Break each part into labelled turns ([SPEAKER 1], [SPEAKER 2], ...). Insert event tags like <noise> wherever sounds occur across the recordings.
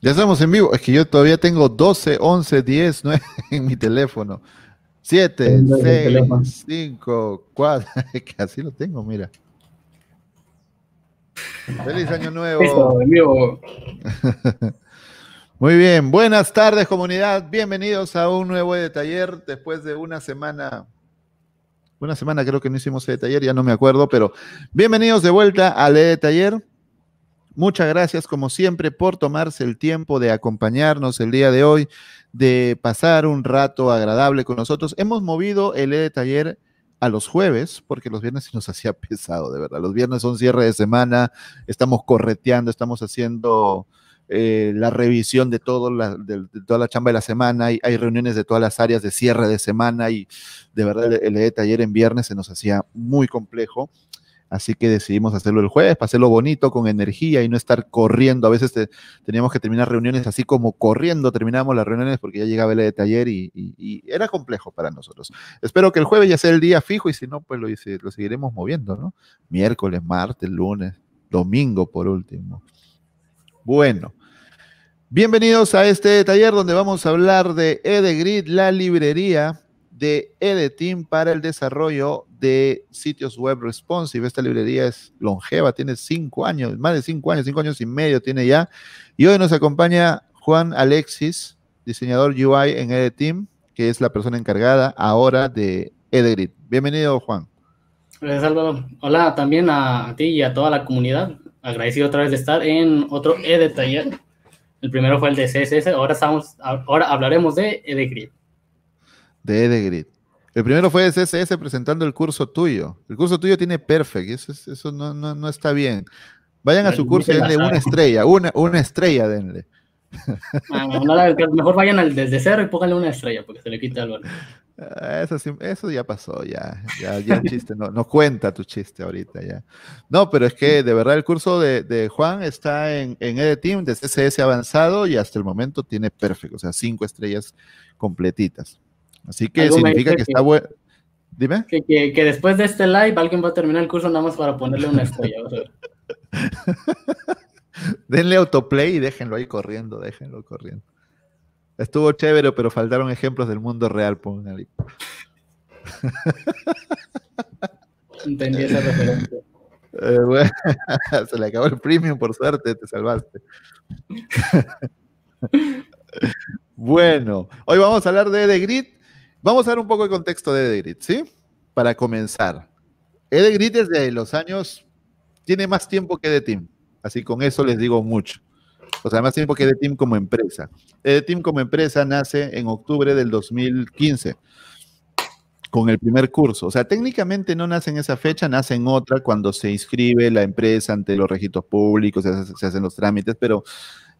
[SPEAKER 1] Ya estamos en vivo. Es que yo todavía tengo 12, 11, 10, 9 en mi teléfono. 7, 6, 5, 4. que Así lo tengo, mira. Feliz año nuevo. <laughs> Muy bien, buenas tardes comunidad, bienvenidos a un nuevo e de taller después de una semana, una semana creo que no hicimos e de taller, ya no me acuerdo, pero bienvenidos de vuelta E de taller. Muchas gracias, como siempre, por tomarse el tiempo de acompañarnos el día de hoy, de pasar un rato agradable con nosotros. Hemos movido el E de taller a los jueves, porque los viernes se nos <laughs> hacía pesado, de verdad. Los viernes son cierre de semana, estamos correteando, estamos haciendo eh, la revisión de, todo la, de, toda la chamba de la semana, hay, hay reuniones de todas las áreas de cierre de semana y de verdad el, el E taller en viernes se nos hacía muy complejo Así que decidimos hacerlo el jueves, para hacerlo bonito, con energía y no estar corriendo. A veces teníamos que terminar reuniones así como corriendo, terminábamos las reuniones porque ya llegaba el de taller y, era complejo para nosotros. Espero que el jueves ya sea el día fijo y si no, pues lo, lo seguiremos moviendo, ¿no? Miércoles, martes, lunes, domingo por último. Bueno. Bienvenidos a este taller donde vamos a hablar de Edegrid, la librería de EdeTeam para el desarrollo de sitios web responsive. Esta librería es longeva, tiene cinco años, más de cinco años, cinco años y medio tiene ya. Y hoy nos acompaña Juan Alexis, diseñador UI en Team, que es la persona encargada ahora de Edegrid. Bienvenido, Juan.
[SPEAKER 2] Gracias, Álvaro. Hola también a ti y a toda la comunidad. Agradecido otra vez de estar en otro Ede Taller. El primero fue el de CSS, ahora, estamos, ahora hablaremos de Edegrid
[SPEAKER 1] de Edegrid. El primero fue CSS presentando el curso tuyo. El curso tuyo tiene perfect, eso, eso no, no, está bien. Vayan a su curso y denle una estrella, una, una estrella denle.
[SPEAKER 2] Ah, mejor vayan al desde cero y pónganle una estrella porque se le quita algo.
[SPEAKER 1] Ah, eso, ya pasó, ya, ya, ya chiste, no, cuenta tu chiste ahorita, ya. No, pero es que de verdad el curso de, Juan está en, en Team, de CSS avanzado y hasta el momento tiene perfecto, o sea, cinco estrellas completitas. Así que significa que, está bueno. Dime.
[SPEAKER 2] Que, después de este live alguien va a terminar el curso nada más para ponerle una estrella. <laughs>
[SPEAKER 1] Denle autoplay y déjenlo ahí corriendo, déjenlo corriendo. Estuvo chévere, pero faltaron ejemplos del mundo real, ahí.
[SPEAKER 2] <laughs> Entendí esa referencia.
[SPEAKER 1] Eh, <laughs> se le acabó el premium, por suerte, te salvaste. bueno, hoy vamos a hablar de The Grid, Vamos a dar un poco de contexto de Edegrit, ¿sí? Para comenzar. Edegrit desde los años tiene más tiempo que de Team. Así con eso les digo mucho. O sea, más tiempo que de Team como empresa. Edetim como empresa nace en octubre del 2015 con el primer curso. O sea, técnicamente no nace en esa fecha, nace en otra cuando se inscribe la empresa ante los registros públicos, se, hacen los trámites, pero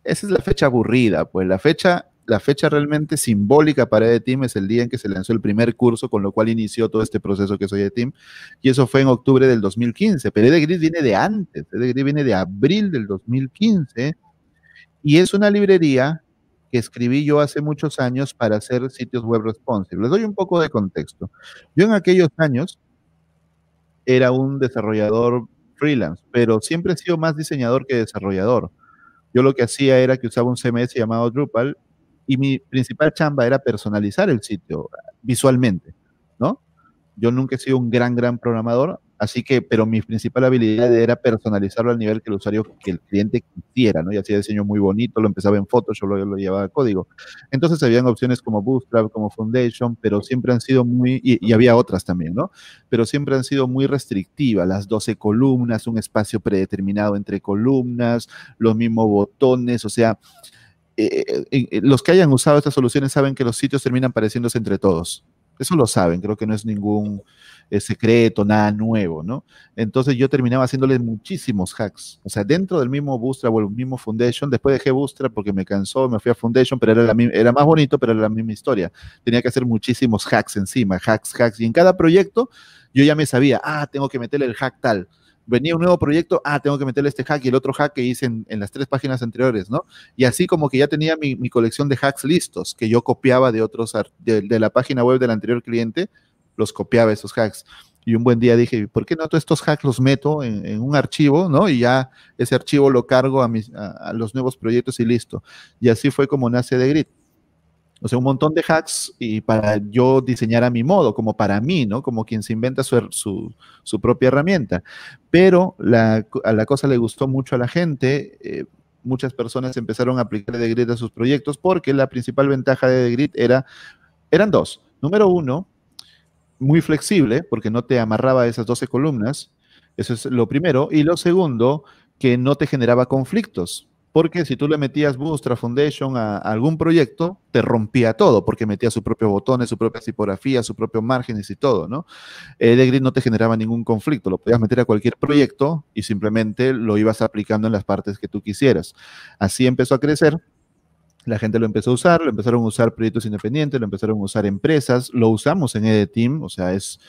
[SPEAKER 1] esa es la fecha aburrida, pues la fecha la fecha realmente simbólica para Team es el día en que se lanzó el primer curso, con lo cual inició todo este proceso que es hoy Team y eso fue en octubre del 2015. Pero EDGRID viene de antes, EdeGrid viene de abril del 2015, y es una librería que escribí yo hace muchos años para hacer sitios web responsive. Les doy un poco de contexto. Yo en aquellos años era un desarrollador freelance, pero siempre he sido más diseñador que desarrollador. Yo lo que hacía era que usaba un CMS llamado Drupal y mi principal chamba era personalizar el sitio visualmente, ¿no? Yo nunca he sido un gran, gran programador, así que, pero mi principal habilidad era personalizarlo al nivel que el usuario, que el cliente quisiera, ¿no? Y hacía diseño muy bonito, lo empezaba en yo lo, lo llevaba a código. Entonces habían opciones como Bootstrap, como Foundation, pero siempre han sido muy, y, y, había otras también, ¿no? Pero siempre han sido muy restrictivas, las 12 columnas, un espacio predeterminado entre columnas, los mismos botones, o sea, eh, eh, eh, los que hayan usado estas soluciones saben que los sitios terminan pareciéndose entre todos. Eso lo saben, creo que no es ningún secreto, nada nuevo, ¿no? Entonces yo terminaba haciéndole muchísimos hacks. O sea, dentro del mismo Bootstrap o el mismo Foundation, después dejé Bootstrap porque me cansó, me fui a Foundation, pero era, la, era más bonito, pero era la misma historia. Tenía que hacer muchísimos hacks encima, hacks, hacks. Y en cada proyecto yo ya me sabía, ah, tengo que meterle el hack tal venía un nuevo proyecto, ah, tengo que meterle este hack y el otro hack que hice en, las tres páginas anteriores, ¿no? Y así como que ya tenía mi, colección de hacks listos que yo copiaba de otros, de, la página web del anterior cliente, los copiaba esos hacks. Y un buen día dije, ¿por qué no todos estos hacks los meto en, un archivo, ¿no? Y ya ese archivo lo cargo a, mis, a, los nuevos proyectos y listo. Y así fue como nace The Grid. O sea, un montón de hacks y para yo diseñar a mi modo, como para mí, ¿no? Como quien se inventa su, propia herramienta. Pero la, a la cosa le gustó mucho a la gente. Eh, muchas personas empezaron a aplicar de Grid a sus proyectos porque la principal ventaja de The Grid era, eran dos. Número uno, muy flexible, porque no te amarraba esas 12 columnas. Eso es lo primero. Y lo segundo, que no te generaba conflictos porque si tú le metías Bootstrap Foundation a, algún proyecto, te rompía todo, porque metía sus propios botones, su propia tipografía, sus propios márgenes y todo, ¿no? EDEGrid eh, no te generaba ningún conflicto, lo podías meter a cualquier proyecto y simplemente lo ibas aplicando en las partes que tú quisieras. Así empezó a crecer. La gente lo empezó a usar, lo empezaron a usar proyectos independientes, lo empezaron a usar empresas, lo usamos en E-Team, o sea, es,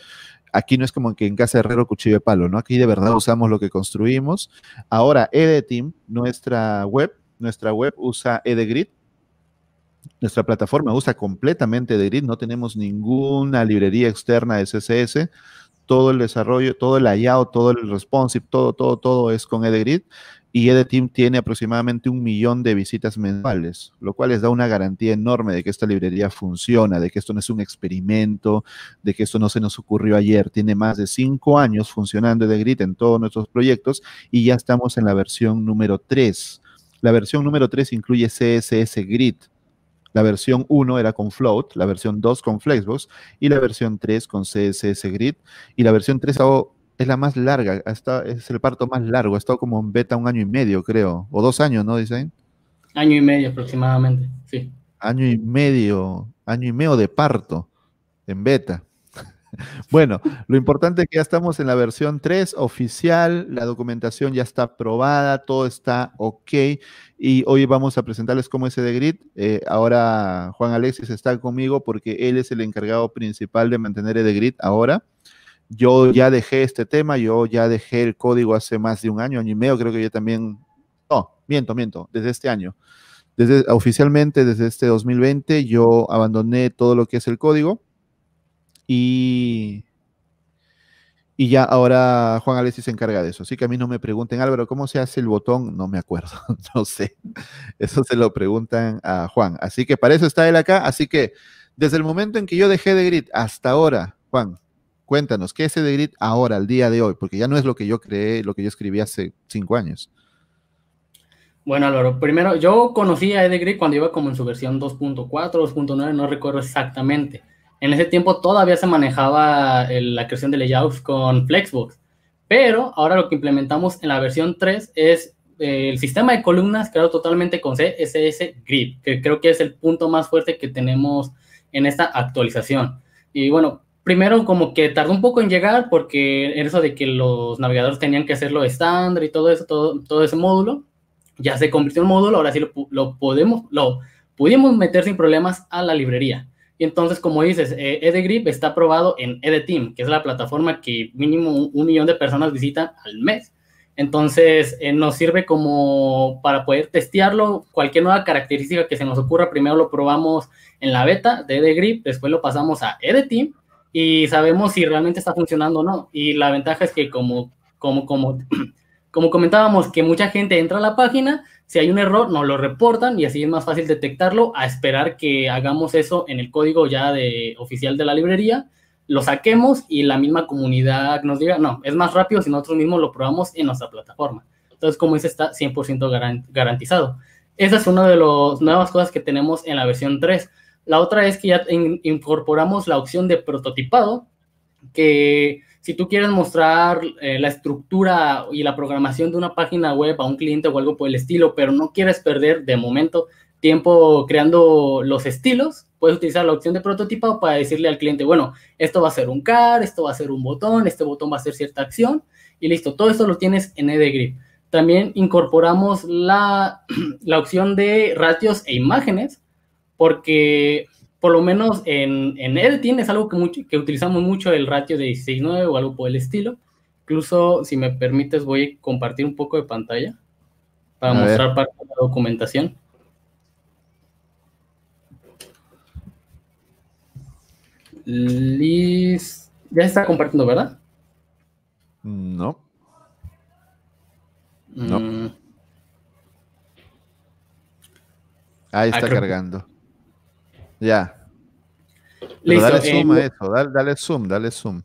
[SPEAKER 1] aquí no es como que en casa herrero cuchillo de palo, ¿no? Aquí de verdad usamos lo que construimos. Ahora, Edeteam, nuestra web, nuestra web usa Edegrid. Nuestra plataforma usa completamente Edegrid, no tenemos ninguna librería externa de CSS. Todo el desarrollo, todo el layout, todo el responsive, todo, todo, todo es con Edegrid y Team tiene aproximadamente un millón de visitas mensuales, lo cual les da una garantía enorme de que esta librería funciona, de que esto no es un experimento, de que esto no se nos ocurrió ayer. Tiene más de cinco años funcionando de Grid en todos nuestros proyectos y ya estamos en la versión número 3. La versión número 3 incluye CSS Grid. La versión 1 era con Float, la versión 2 con Flexbox y la versión 3 con CSS Grid. Y la versión 3 hago es la más larga, hasta es el parto más largo, ha estado como en beta un año y medio, creo, o dos años, ¿no, dicen?
[SPEAKER 2] Año y medio aproximadamente, sí.
[SPEAKER 1] Año y medio, año y medio de parto en beta. <laughs> bueno, lo importante es que ya estamos en la versión 3 oficial, la documentación ya está aprobada, todo está ok y hoy vamos a presentarles cómo es de grid. Eh, ahora Juan Alexis está conmigo porque él es el encargado principal de mantener de grid ahora yo ya dejé este tema, yo ya dejé el código hace más de un año, año y medio, creo que yo también, no, miento, miento, desde este año. Desde, oficialmente, desde este 2020, yo abandoné todo lo que es el código y, y ya ahora Juan Alexis se encarga de eso. Así que a mí no me pregunten, Álvaro, ¿cómo se hace el botón? No me acuerdo, <laughs> no sé. Eso se lo preguntan a Juan. Así que para eso está él acá. Así que desde el momento en que yo dejé de grid hasta ahora, Juan, Cuéntanos, ¿qué es grid ahora, al día de hoy? Porque ya no es lo que yo creé, lo que yo escribí hace cinco años.
[SPEAKER 2] Bueno, Álvaro, primero, yo conocí a grid cuando iba como en su versión 2.4, 2.9, no recuerdo exactamente. En ese tiempo todavía se manejaba eh, la creación de layouts con Flexbox, pero ahora lo que implementamos en la versión 3 es eh, el sistema de columnas creado totalmente con CSS Grid, que creo que es el punto más fuerte que tenemos en esta actualización. Y bueno, primero como que tardó un poco en llegar porque eso de que los navegadores tenían que hacerlo estándar y todo eso, todo, todo ese módulo, ya se convirtió en módulo, ahora sí lo, podemos, lo pudimos meter sin problemas a la librería. Y entonces, como dices, eh, EDGRIP está probado en EDTeam, que es la plataforma que mínimo un, millón de personas visitan al mes. Entonces, eh, nos sirve como para poder testearlo. Cualquier nueva característica que se nos ocurra, primero lo probamos en la beta de EDGRIP, después lo pasamos a EDTeam y sabemos si realmente está funcionando o no. Y la ventaja es que como, como, como, <clears throat> como comentábamos, que mucha gente entra a la página, si hay un error nos lo reportan y así es más fácil detectarlo a esperar que hagamos eso en el código ya de, oficial de la librería, lo saquemos y la misma comunidad nos diga, no, es más rápido si nosotros mismos lo probamos en nuestra plataforma. Entonces, como dice, está 100% garantizado. Esa es una de las nuevas cosas que tenemos en la versión 3 la otra es que ya incorporamos la opción de prototipado, que si tú quieres mostrar eh, la estructura y la programación de una página web a un cliente o algo por el estilo, pero no quieres perder de momento tiempo creando los estilos, puedes utilizar la opción de prototipado para decirle al cliente, bueno, esto va a ser un car, esto va a ser un botón, este botón va a ser cierta acción y listo, todo esto lo tienes en EDGRIP. También incorporamos la, <clears throat> la opción de ratios e imágenes, porque por lo menos en, en tienes algo que, mucho, que utilizamos mucho el ratio de 16.9 o algo por el estilo. Incluso, si me permites, voy a compartir un poco de pantalla para mostrar parte de la documentación. Liz, ya se está compartiendo, ¿verdad?
[SPEAKER 1] No. No. Mm. Ahí está ah, cargando. Ya.
[SPEAKER 2] dale eh, zoom a
[SPEAKER 1] eso, dale, dale, zoom, dale zoom.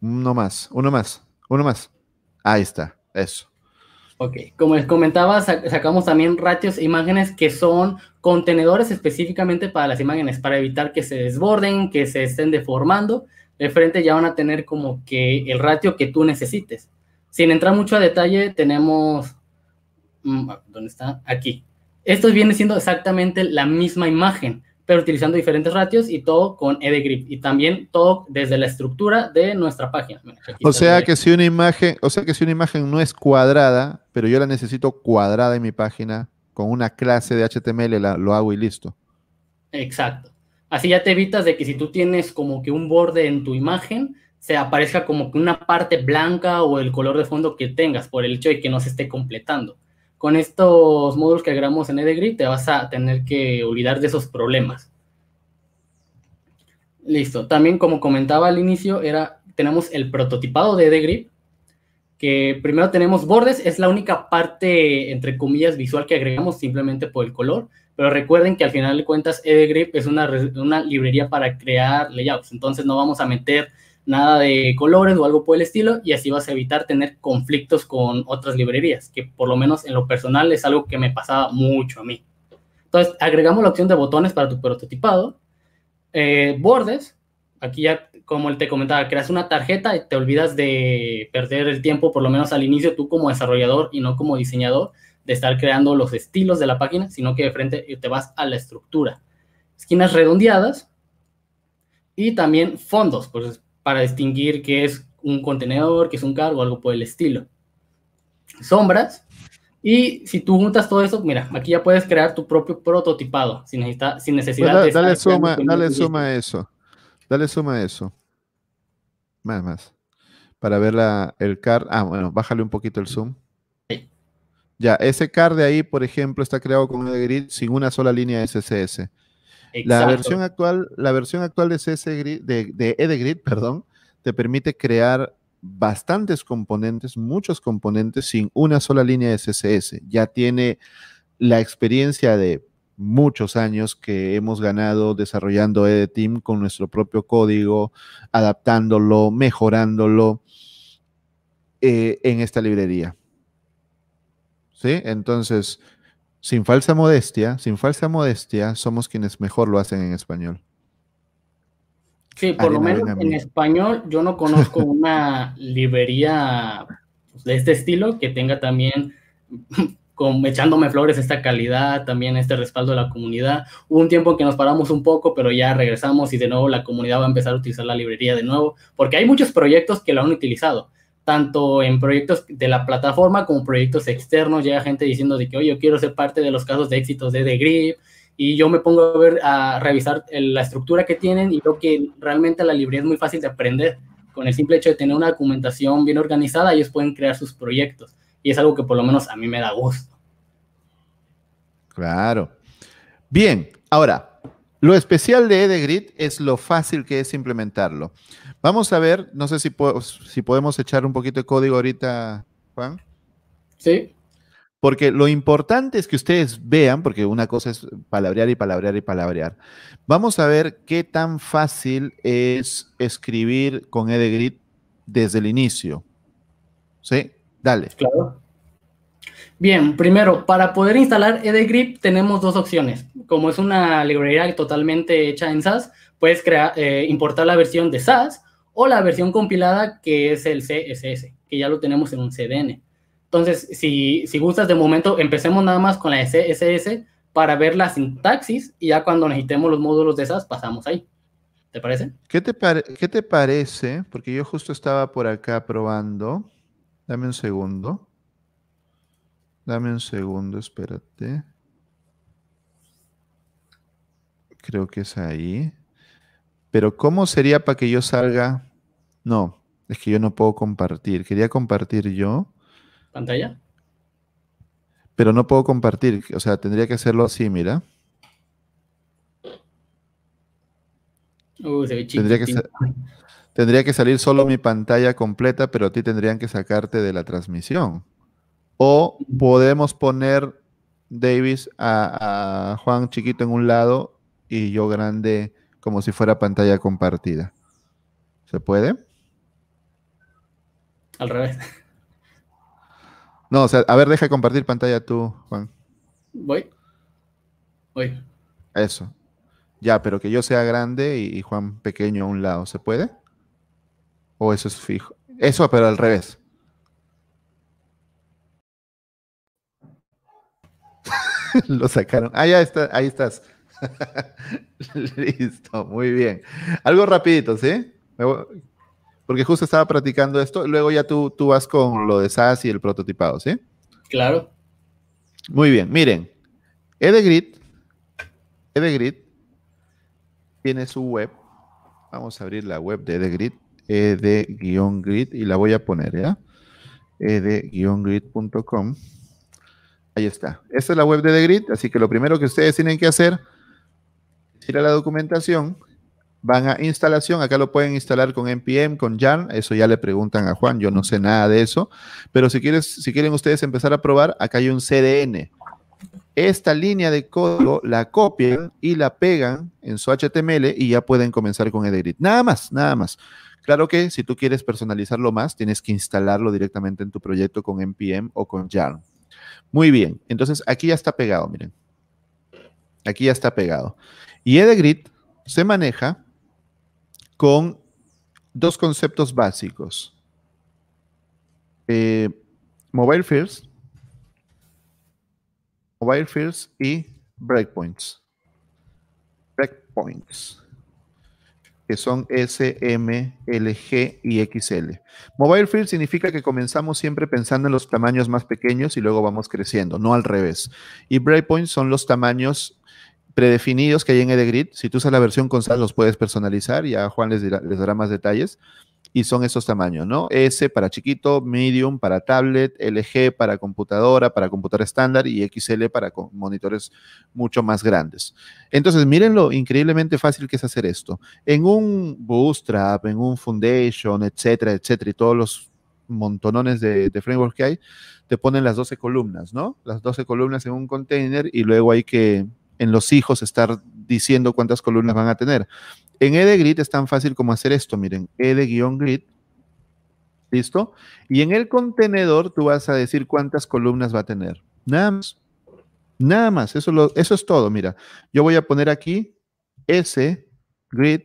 [SPEAKER 1] Uno más, uno más, uno más. Ahí está, eso.
[SPEAKER 2] Ok, como les comentaba, sacamos también ratios e imágenes que son contenedores específicamente para las imágenes, para evitar que se desborden, que se estén deformando. De frente ya van a tener como que el ratio que tú necesites. Sin entrar mucho a detalle, tenemos... Mm, ¿Dónde está? Aquí. Esto viene siendo exactamente la misma imagen pero utilizando diferentes ratios y todo con EDGRIP. Y también todo desde la estructura de nuestra página.
[SPEAKER 1] o sea que si una imagen, o sea que si una imagen no es cuadrada, pero yo la necesito cuadrada en mi página, con una clase de HTML lo hago y listo.
[SPEAKER 2] Exacto. Así ya te evitas de que si tú tienes como que un borde en tu imagen, se aparezca como que una parte blanca o el color de fondo que tengas por el hecho de que no se esté completando con estos módulos que agregamos en grip te vas a tener que olvidar de esos problemas. Listo. También, como comentaba al inicio, era, tenemos el prototipado de grip que primero tenemos bordes, es la única parte, entre comillas, visual que agregamos simplemente por el color, pero recuerden que al final de cuentas EDGRIP es una, una librería para crear layouts, entonces no vamos a meter nada de colores o algo por el estilo, y así vas a evitar tener conflictos con otras librerías, que por lo menos en lo personal es algo que me pasaba mucho a mí. Entonces, agregamos la opción de botones para tu prototipado, eh, bordes, aquí ya como te comentaba, creas una tarjeta y te olvidas de perder el tiempo, por lo menos al inicio tú como desarrollador y no como diseñador, de estar creando los estilos de la página, sino que de frente eh, te vas a la estructura. Esquinas redondeadas, y también fondos, pues para distinguir qué es un contenedor, qué es un cargo, algo por el estilo. Sombras. Y si tú juntas todo eso, mira, aquí ya puedes crear tu propio prototipado sin, necesita, sin pues necesidad de... Dale, suma, dale suma
[SPEAKER 1] a eso. Dale suma a eso. Más, más. Para ver la, el car. Ah, bueno, bájale un poquito el zoom. Ya, ese car de ahí, por ejemplo, está creado con el grid sin una sola línea de la versión actual, la versión actual de, EdeGrid Grid, de, de e <laughs> perdón, te permite crear bastantes componentes, muchos componentes sin una sola línea de CSS. Ya tiene la experiencia de muchos años que hemos ganado desarrollando EdeTeam con nuestro propio código, adaptándolo, mejorándolo eh, en esta librería. ¿Sí? Entonces, sin falsa modestia, sin falsa modestia, somos quienes mejor lo hacen en español.
[SPEAKER 2] Sí, por lo menos en español yo no conozco <laughs> una librería de este estilo que tenga también, echándome flores, esta calidad, también este respaldo de la comunidad. Hubo un tiempo en que nos paramos un poco, pero ya regresamos y de nuevo la comunidad va a empezar a utilizar la librería de nuevo, porque hay muchos proyectos que lo han utilizado tanto en proyectos de la plataforma como proyectos externos. Llega gente diciendo de que, oye, yo quiero ser parte de los casos de éxitos de The y yo me pongo a ver, a revisar la estructura que tienen y veo que realmente la librería es muy fácil de aprender. Con el simple hecho de tener una documentación bien organizada, ellos pueden crear sus proyectos. Y es algo que por lo menos a mí me da gusto.
[SPEAKER 1] Claro. Bien, ahora, lo especial de Edegrid es lo fácil que es implementarlo. Vamos a ver, no sé si, si podemos echar un poquito de código ahorita, Juan. Sí. Porque lo importante es que ustedes vean, porque una cosa es palabrear y palabrear y palabrear. Vamos a ver qué tan fácil es escribir con Edegrip desde el inicio. ¿Sí? Dale. Claro. Bien, primero, para
[SPEAKER 2] poder instalar Edegrip tenemos dos opciones. Como es una librería totalmente hecha en SAS, puedes crear, eh, importar la versión de SAS o la versión compilada que es el CSS, que ya lo tenemos en un CDN. Entonces, si, gustas de momento, empecemos nada más con la CSS para ver la sintaxis y ya cuando necesitemos los módulos de esas pasamos ahí. ¿Te parece?
[SPEAKER 1] ¿Qué te, ¿Qué te parece? Porque yo justo estaba por acá probando. Dame un segundo. Dame un segundo, espérate. Creo que es ahí. Pero ¿cómo sería para que yo salga? No, es que yo no puedo compartir. Quería compartir yo. ¿Pantalla? Pero no puedo compartir. O sea, tendría que hacerlo así, mira.
[SPEAKER 2] se ve tendría, que
[SPEAKER 1] tendría que salir solo mi pantalla completa, pero a ti tendrían que sacarte de la transmisión. O podemos poner Davis a, a Juan chiquito en un lado y yo grande como si fuera pantalla compartida. ¿Se puede? Al revés. No, o sea, a ver, deja de compartir pantalla tú, Juan.
[SPEAKER 2] Voy. Voy.
[SPEAKER 1] Eso. Ya, pero que yo sea grande y, Juan pequeño a un lado, ¿se puede? ¿O eso es fijo? Eso, pero al revés. <laughs> Lo sacaron. Ah, ya está, ahí estás. <laughs> Listo, muy bien. Algo rapidito, ¿sí? Porque justo estaba practicando esto, luego ya tú, tú vas con lo de SAS y el prototipado, ¿sí? Claro. Muy bien, miren, Edegrid, Edegrid tiene su web. Vamos a abrir la web de Edegrid, ed-grid, y la voy a poner, ¿ya? ed-grid.com. Ahí está. Esta es la web de Edegrid, así que lo primero que ustedes tienen que hacer ir la documentación, van a instalación, acá lo pueden instalar con NPM, con YARN. eso ya le preguntan a Juan, yo no sé nada de eso, pero si, quieres, si quieren ustedes empezar a probar, acá hay un CDN. Esta línea de código la copian y la pegan en su HTML y ya pueden comenzar con Edit. Nada más, nada más. Claro que si tú quieres personalizarlo más, tienes que instalarlo directamente en tu proyecto con NPM o con Yarn. Muy bien, entonces aquí ya está pegado, miren. Aquí ya está pegado. Y Edegrid se maneja con dos conceptos básicos. Eh, mobile fields. Mobile First y Breakpoints. Breakpoints, que son S, M, G y XL. Mobile fields significa que comenzamos siempre pensando en los tamaños más pequeños y luego vamos creciendo, no al revés. Y Breakpoints son los tamaños predefinidos que hay en EDGRID. Si tú usas la versión con SAS, los puedes personalizar. y a Juan les, dará más detalles. Y son esos tamaños, ¿no? S para chiquito, medium para tablet, LG para computadora, para computadora estándar y XL para monitores mucho más grandes. Entonces, miren lo increíblemente fácil que es hacer esto. En un Bootstrap, en un Foundation, etcétera, etcétera, y todos los montonones de, de frameworks que hay, te ponen las 12 columnas, ¿no? Las 12 columnas en un container y luego hay que en los hijos estar diciendo cuántas columnas van a tener. En grid es tan fácil como hacer esto, miren, ED-grid, ¿listo? Y en el contenedor tú vas a decir cuántas columnas va a tener. Nada más. Nada más, eso, eso es todo, mira. Yo voy a poner aquí S grid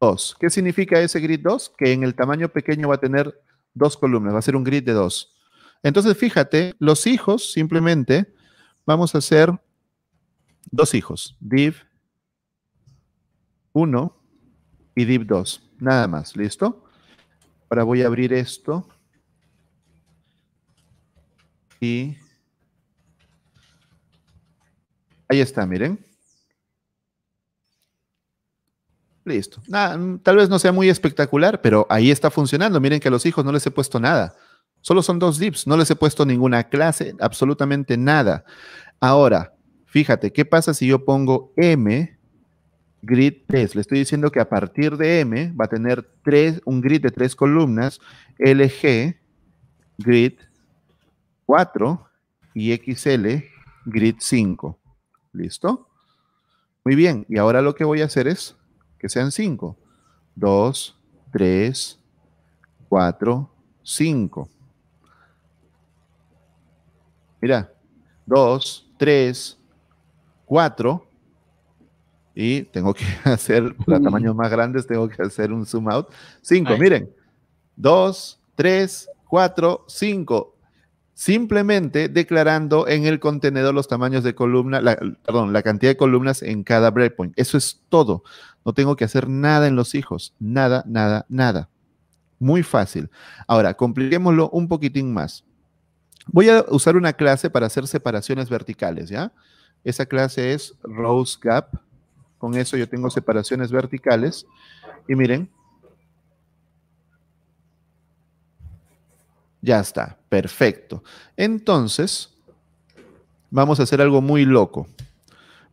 [SPEAKER 1] 2. ¿Qué significa S grid 2? Que en el tamaño pequeño va a tener dos columnas, va a ser un grid de dos. Entonces, fíjate, los hijos simplemente vamos a hacer dos hijos, div 1 y div 2. Nada más, ¿listo? Ahora voy a abrir esto. Y ahí está, miren. Listo. tal vez no sea muy espectacular, pero ahí está funcionando. Miren que a los hijos no les he puesto nada. Solo son dos divs, no les he puesto ninguna clase, absolutamente nada. Ahora, Fíjate, ¿qué pasa si yo pongo M grid 3? Le estoy diciendo que a partir de M va a tener un grid de tres columnas, LG grid 4 y XL grid 5. ¿Listo? Muy bien, y ahora lo que voy a hacer es que sean 5. 2, 3, 4, 5. Mira, 2, 3, 4 y tengo que <laughs> hacer, los tamaños más grandes, tengo que hacer un zoom out. 5, miren, 2, 3, 4, 5. Simplemente declarando en el contenedor los tamaños de columna, la, perdón, la cantidad de columnas en cada breakpoint. Eso es todo. No tengo que hacer nada en los hijos. Nada, nada, nada. Muy fácil. Ahora, compliquémoslo un poquitín más. Voy a usar una clase para hacer separaciones verticales, ¿ya? Esa clase es Rose Gap. Con eso yo tengo separaciones verticales. Y miren. Ya está, perfecto. Entonces, vamos a hacer algo muy loco.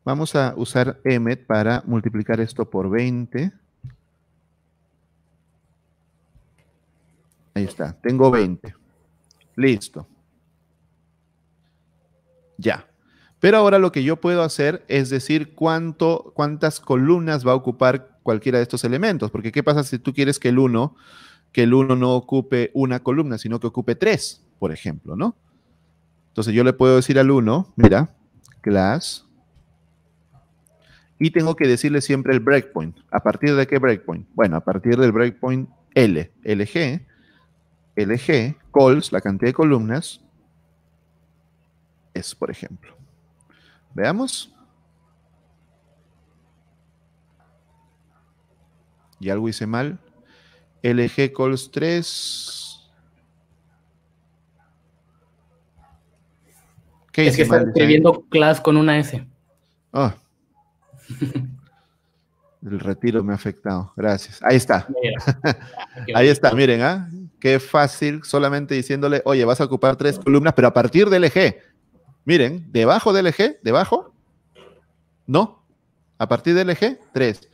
[SPEAKER 1] Vamos a usar Emmet para multiplicar esto por 20. Ahí está, tengo 20. Listo. Ya. Pero ahora lo que yo puedo hacer es decir cuánto, cuántas columnas va a ocupar cualquiera de estos elementos. Porque ¿qué pasa si tú quieres que el 1, que el no ocupe una columna, sino que ocupe tres, por ejemplo, ¿no? Entonces yo le puedo decir al 1, mira, class, y tengo que decirle siempre el breakpoint. ¿A partir de qué breakpoint? Bueno, a partir del breakpoint L, LG, LG, calls, la cantidad de columnas, es, por ejemplo. Veamos. Y algo hice mal. LG Calls 3. ¿Qué es que está escribiendo
[SPEAKER 2] class con una S.
[SPEAKER 1] Ah. <laughs> El retiro me ha afectado. Gracias. Ahí está. <laughs> Ahí está, miren, ¿ah? Qué fácil, solamente diciéndole, oye, vas a ocupar tres columnas, pero a partir de LG. Miren, debajo del eje, debajo, no. A partir del eje, 3.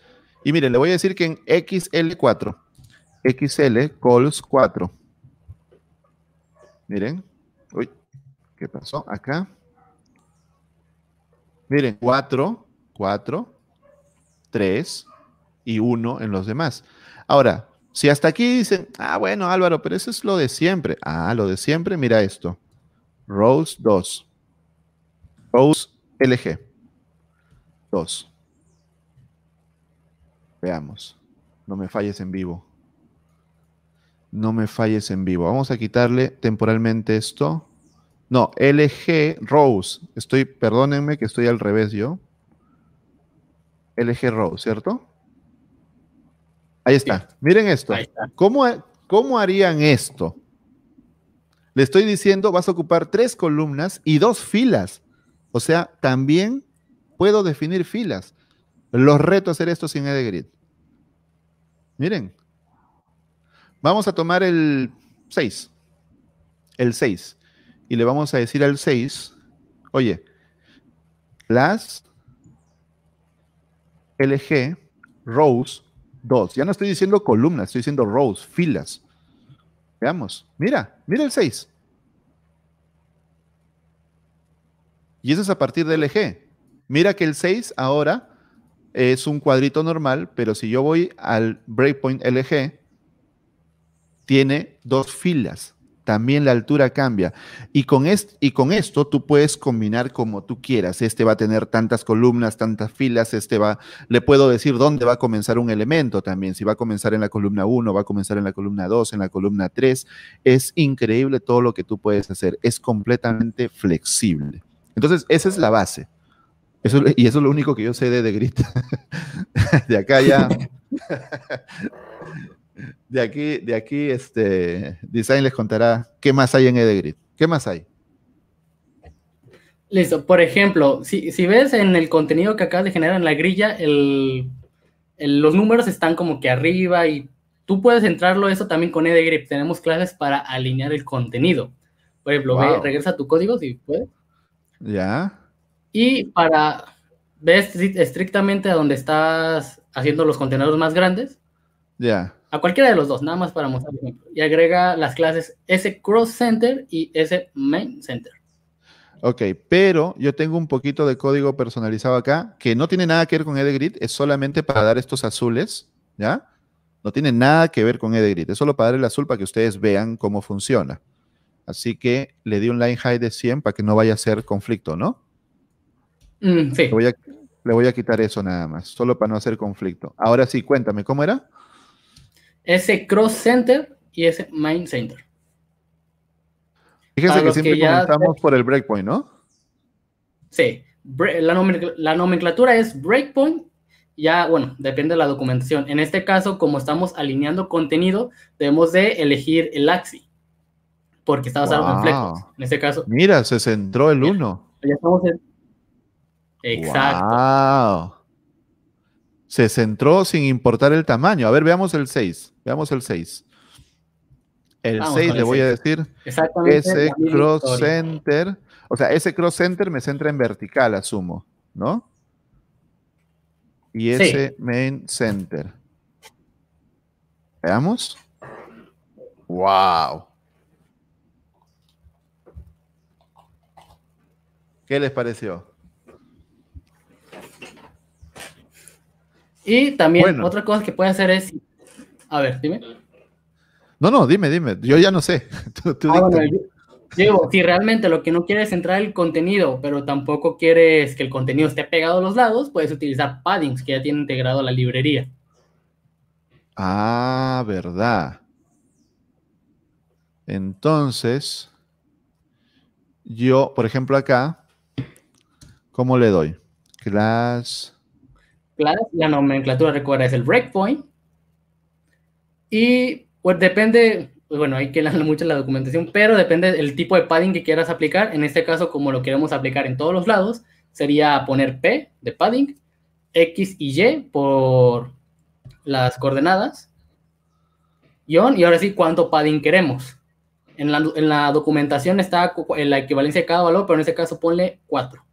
[SPEAKER 1] Y miren, le voy a decir que en XL4, XL calls 4. Miren, uy, ¿qué pasó? Acá. Miren, 4, 4, 3 y 1 en los demás. Ahora, si hasta aquí dicen, ah, bueno, Álvaro, pero eso es lo de siempre. Ah, lo de siempre, mira esto. Rows 2. Rose LG. Dos. Veamos. No me falles en vivo. No me falles en vivo. Vamos a quitarle temporalmente esto. No, LG Rose. Estoy, perdónenme que estoy al revés yo. LG Rose, ¿cierto? Ahí está. Miren esto. ¿Cómo, ¿Cómo harían esto? Le estoy diciendo, vas a ocupar tres columnas y dos filas. O sea, también puedo definir filas. Los reto a hacer esto sin EDGRID. Miren. Vamos a tomar el 6. El 6. Y le vamos a decir al 6, oye, las LG rows 2. Ya no estoy diciendo columnas, estoy diciendo rows, filas. Veamos. Mira, mira el 6. Y eso es a partir del LG. Mira que el 6 ahora es un cuadrito normal, pero si yo voy al breakpoint LG, tiene dos filas. También la altura cambia. Y con, y con esto tú puedes combinar como tú quieras. Este va a tener tantas columnas, tantas filas. Este va, le puedo decir dónde va a comenzar un elemento también. Si va a comenzar en la columna 1, va a comenzar en la columna 2, en la columna 3. Es increíble todo lo que tú puedes hacer. Es completamente flexible. Entonces, esa es la base. y eso es lo único que yo sé de de <laughs> de acá ya. <laughs> de aquí, de aquí, este, Design les contará qué más hay en The ¿Qué más hay?
[SPEAKER 2] Listo, por ejemplo, si, ves en el contenido que acabas de generar en la grilla, los números están como que arriba y tú puedes entrarlo eso también con Grid. Tenemos clases para alinear el contenido. Por ejemplo, regresa tu código si puedes. Ya. Y para ver estrictamente a donde estás haciendo los contenedores más grandes. Ya. A cualquiera de los dos, nada más para mostrar. Y agrega las clases S Cross Center y S Main Center.
[SPEAKER 1] Ok, pero yo tengo un poquito de código personalizado acá que no tiene nada que ver con grid. es solamente para dar estos azules, ¿ya? No tiene nada que ver con grid. es solo para dar el azul para que ustedes vean cómo funciona. Así que le di un line high de 100 para que no vaya a ser conflicto, ¿no? Mm, sí. Le voy, a, quitar eso nada más, solo para no hacer conflicto. Ahora sí, cuéntame, ¿cómo era?
[SPEAKER 2] Ese cross center y ese main center.
[SPEAKER 1] Fíjense que siempre que por el breakpoint, ¿no?
[SPEAKER 2] Sí, la, la nomenclatura es breakpoint ya, bueno, depende de la documentación. En este caso, como estamos alineando contenido, debemos de elegir el axi porque está basado en En este caso.
[SPEAKER 1] Mira, se centró el 1. Ya, estamos en... Exacto. Se centró sin importar el tamaño. A ver, veamos el 6. Veamos el 6. El 6 le voy a decir. Exactamente. Ese cross center. O sea, ese cross center me centra en vertical, asumo, ¿no? Y ese main center. Veamos. Wow. ¿Qué les pareció?
[SPEAKER 2] Y también otra cosa que puede hacer es... A ver, dime.
[SPEAKER 1] No, no, dime, dime. Yo ya no sé. <laughs> Ah,
[SPEAKER 2] si realmente lo que no quieres es entrar el contenido, pero tampoco quieres que el contenido esté pegado a los lados, puedes utilizar paddings que ya tiene integrado la librería.
[SPEAKER 1] Ah, verdad. Entonces, yo, por ejemplo, acá, ¿Cómo le doy? Class.
[SPEAKER 2] Class, la nomenclatura recuerda es el breakpoint. Y pues depende, pues, bueno, hay que leer <laughs> mucho la documentación, pero depende del tipo de padding que quieras aplicar. En este caso, como lo queremos aplicar en todos los lados, sería poner P de padding, X y Y por las coordenadas, y ahora sí, cuánto padding queremos. En la, en la documentación está la equivalencia de cada valor, pero en este caso ponle 4